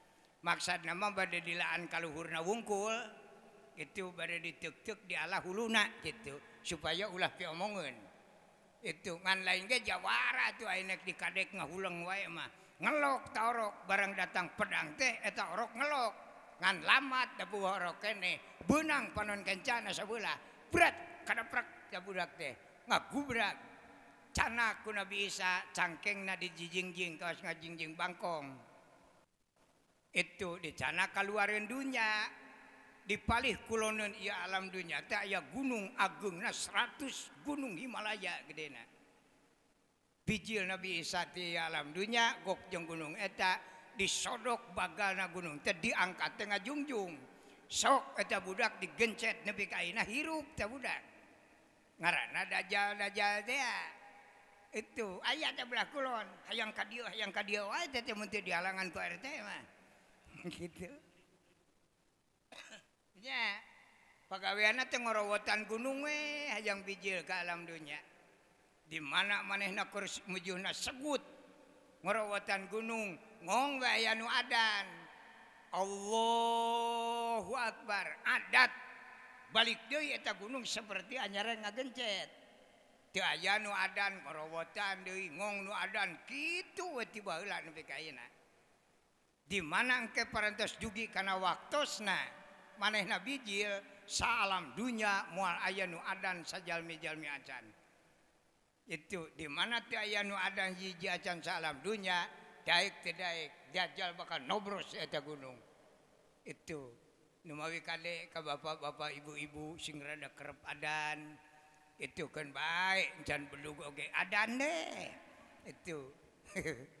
A: punya makud nama bad di laan kalhurna wongkul itu bad dituk-tuk di Allah hu luna gitu supaya ulahmonun itu nganlain jawara tuh dikadek nga hulang wa gelok ta barang datang pedang teh-gelok nganlama tebuang panonkenncana berat nggakrat canakna bisa cangkeg na dijing ka ngajingjing bangkong itu dicanaka keluarin dunya dipalih kulonan ia alam dunya ta aya gunung Agung nah 100 gunung Himalaya ge pi nabi I alam dunya gokng gunung disoddok bagal gunung tadi diangkat tengah jungjung sokta budak di get nabi kaina hirukdak nada itu ayalah kulon ayaang ka yang ka diangan gitunya <coughs> pakaiawatan gunung yang pi ke alamnya di mana manehna kurs mujuna sebut ngawatan gunung ngong yanudan Allahhuakbar adat balik diata gunung seperti anytanwi ngong gitutiba punya manaang ke parents juga karena waktu nah mana nabijjil salam dunya muaal ayah nu Addan sajajal mijjalcan itu di mana tih nu adadang jiji a salam dunya tidak jajal bakal nobros aja gunung itu numamawi kadek ka bapak bapak ibu-ibu singradakerepadadan itu kan baikjan belum oke adaeh itu hehehe <laughs>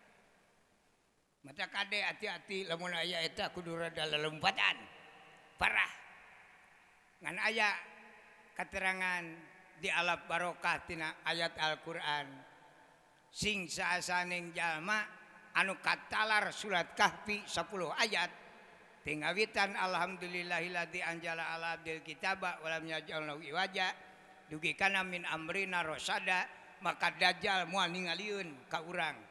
A: matadek hati-hati le aya itu ku adalah letan parah aya keterangan di alat Barokahtina ayat Alquran singsaasanning jamak anu katalar suratkahfi 10 ayat pengawian alhamdullahila dijala a kita walamnya jawi wajah du karenamin Amrina rosaada maka Dajjal muaningun kaurang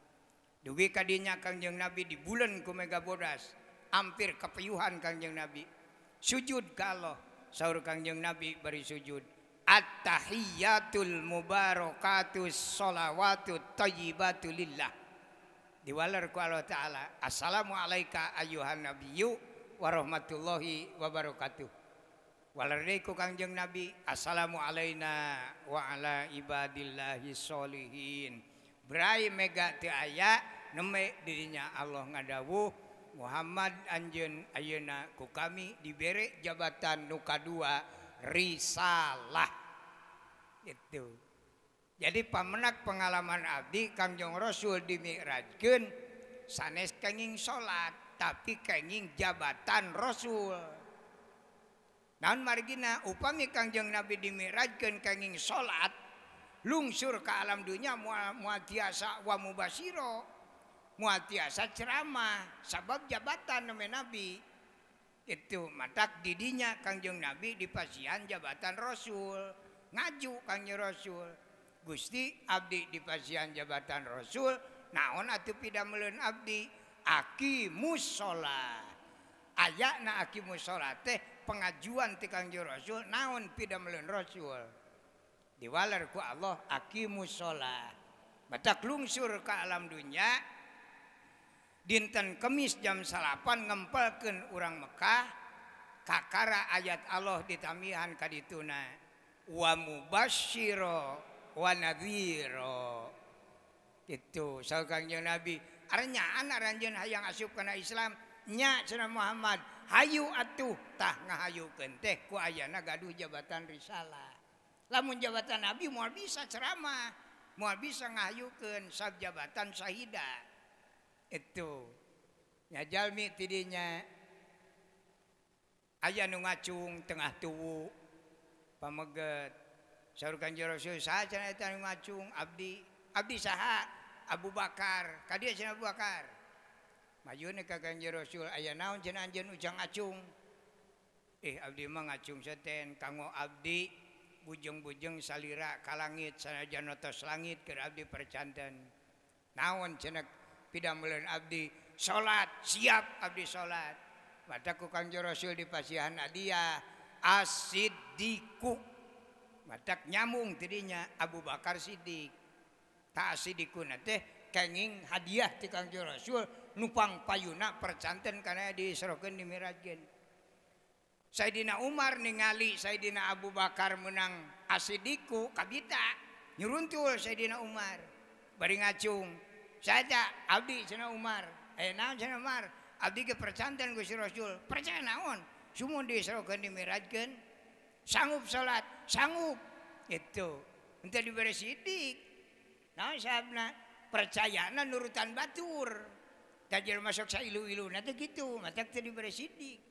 A: Dewi kadinya Kangjeng Nabi di bulan Kumega Bodas hampir kepiuhan Kangjeng Nabi sujud kalau sahur Kangjeng Nabi beri sujud at-tahiyyatul mubarakatus salawatu tayyibatu lillah diwalar ku Allah Ta'ala Assalamualaikum ayuhan nabi, warahmatullahi wabarakatuh walar ku Kangjeng Nabi Assalamualaikum wa ala ibadillahi solihin Mega aya nemek dirinya Allah ngadawuh Muhammad Anjun Ayunaku kami diberek jabatan nuka dua Risalah itu jadi pamenak pengalaman Abi kamjeng Rasul dimirajcun saneskenging salat tapi kayakging jabatan Rasul Hai namun marginna upang kangjeng nabi di Mirarajcun keging salat Lsur ke alam dunya muasa wamubasiro Muasa ceramah sabab jabatan namanya nabi itu mata didinya Kangjeng nabi dipasiian jabatan Rasul ngaju Kang rasul Gusti Abdi dip pasian jabatan Rasul naonpidun Abdi Aki mushola ayayak naki musho pengajuan tikangj rasul naonpidmelun rasul. punya walerku Allah Akimushola Batak lungsur ke alamnya dinten kemis jam salapan ngempelken u Mekkah Kakara ayat Allah ditamihan kadituna wamu basshiro Wa itu sogangnya nabi karenanya anak ranjin hayang asyup ke Islamnya sudah Muhammad hayyu atuhtah nga hayyu ke tehku ayah nagaduh jabatan risalam jabatan nabi Muhammad bisa ceramah mua bisa ngayukan saat jabatan syda itunya aya nu ngacung tengah tuwu pageturkanrosul saja Abdi Ab Abu Bakararrosul aya na eh, Abdi mengacung seten kamu Abdi mau bujung-bujeng Salira ka langit sanajan notos langit ke Abdi percantan naoncenekpid mulai Abdi salat siap Abdi salatang jerosul dipasihan hadiah asku mata nyambung dirinya Abu Bakar Sidik takdikkenging hadiahangrosul nupang pay Yuuna percanten karena disroken di Miragen Sayyidina Umar ningali Sayyidina Abu Bakar menang as kabita nyuruntul Sayyidina Umar bar Ac saya Abdi Umar percananul percayaon sanggu salat sanggup itu di Sidik percayaan nurutan Batur taj masuk sayau nanti gitu maka diber sidik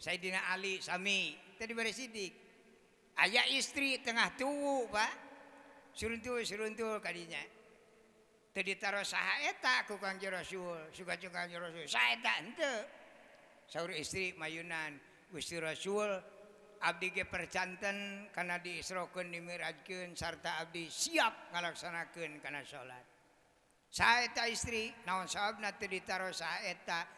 A: Say dina Ali sami sidik aya istri tengah tutulnya di taeta ku je rasul surosulur istri mayunan rasul Abdi percantankana diisroun di Miraun sarta Abdi siap ngalaksanun kana salat istri naon saat na di taruh saeta,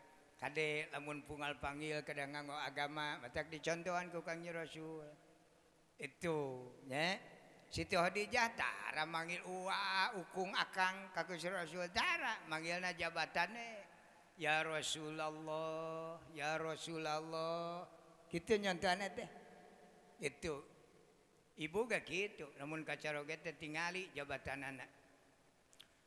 A: namun pugal-panggil kadang nganggo agama matatak dicontohan Raul itutagil manggil na jabatane ya Rasululallah ya Rasullah gitu nyantaane itu ibu gitu namun kacage tinggali jabatan anak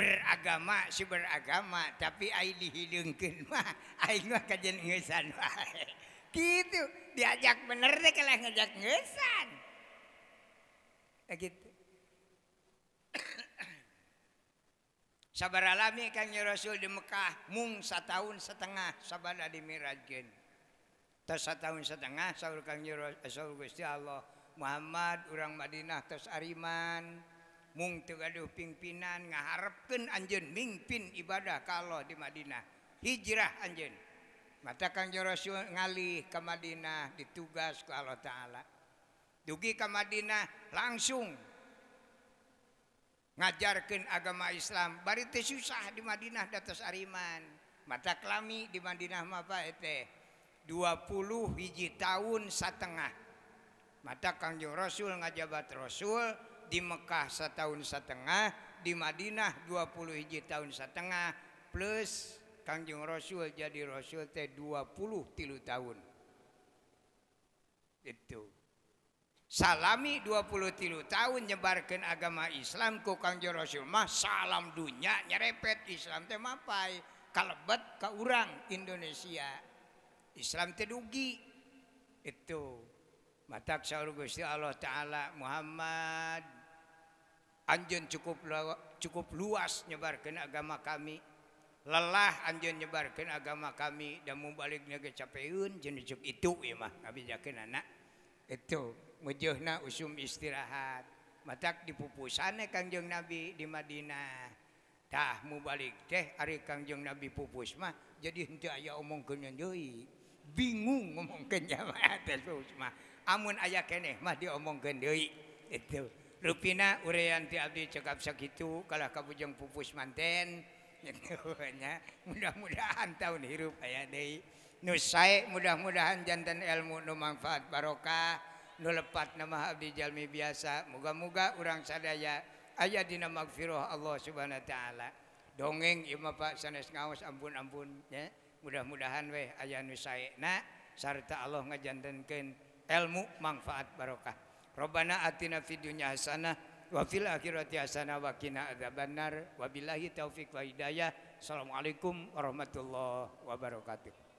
A: ur agama si beragama tapi di <laughs> gitu diajak bener ngenge eh, <coughs> sabar alami kami Raul di Mekkah mungsa tahun setengah sabarjin tersa tahun setengah eh, Allah Muhammad u Madinah tas Ariman pimpinan ngaharpkan anj mipin ibadah kalau di Madinah hijrah anjen matakan Jorosul ngali ke Madinah ditugas ke Allah ta'ala dugi ke Madinah langsung ngajarkan agama Islam bartes susah di Madinah Da Ariman mataklami di Madinahmbate 20 wiji tahun satutengah matakan jorosul ngajabat rasul, di Mekah setahun setengah di Madinah 20 hiji tahun setengah plus Kangjeng Rasul jadi Rasul teh 20 tilu tahun itu salami 20 tilu tahun nyebarkan agama Islam ku Kangjeng Rasul mah salam dunia nyerepet Islam teh mapai kalebet ke orang Indonesia Islam teh dugi itu matak saur Gusti Allah taala Muhammad An cukup cukup luas nyebarken agama kami lelah anjun menyebarkan agama kami dan maubaliknya kecapaiun jejuk itumahbi yakin anak itungejona usum istirahat mata diuppus aneh Kanjeng nabi di Madinah tak mu balik deh Ari kangjeng nabi pupus mah jadi untuk aya omong kenyajoy bingung ngomong kenyama amun aya keeh mahdi omong itu punya Ruina ura ti Abdi cekap segitu ka kabujung pupus manten <laughs> mudah-mudahan tahun hirup aya nu sai mudah-mudahan jantan elmu no manfaat barokah nulepat namadijalmi biasa muga-muga urang sada ayaah dina magfiroh Allah subhana ta'ala dongeng Ima Pak sanes ngawas ambpun-ampunnya mudah-mudahan weh aya nuta Allah ngajantanken ilmu manfaat barokah Rabbana atina fid dunya hasanah wa fil akhirati hasanah wa qina adzabannar wabillahi taufik wa hidayah. Assalamualaikum warahmatullahi wabarakatuh.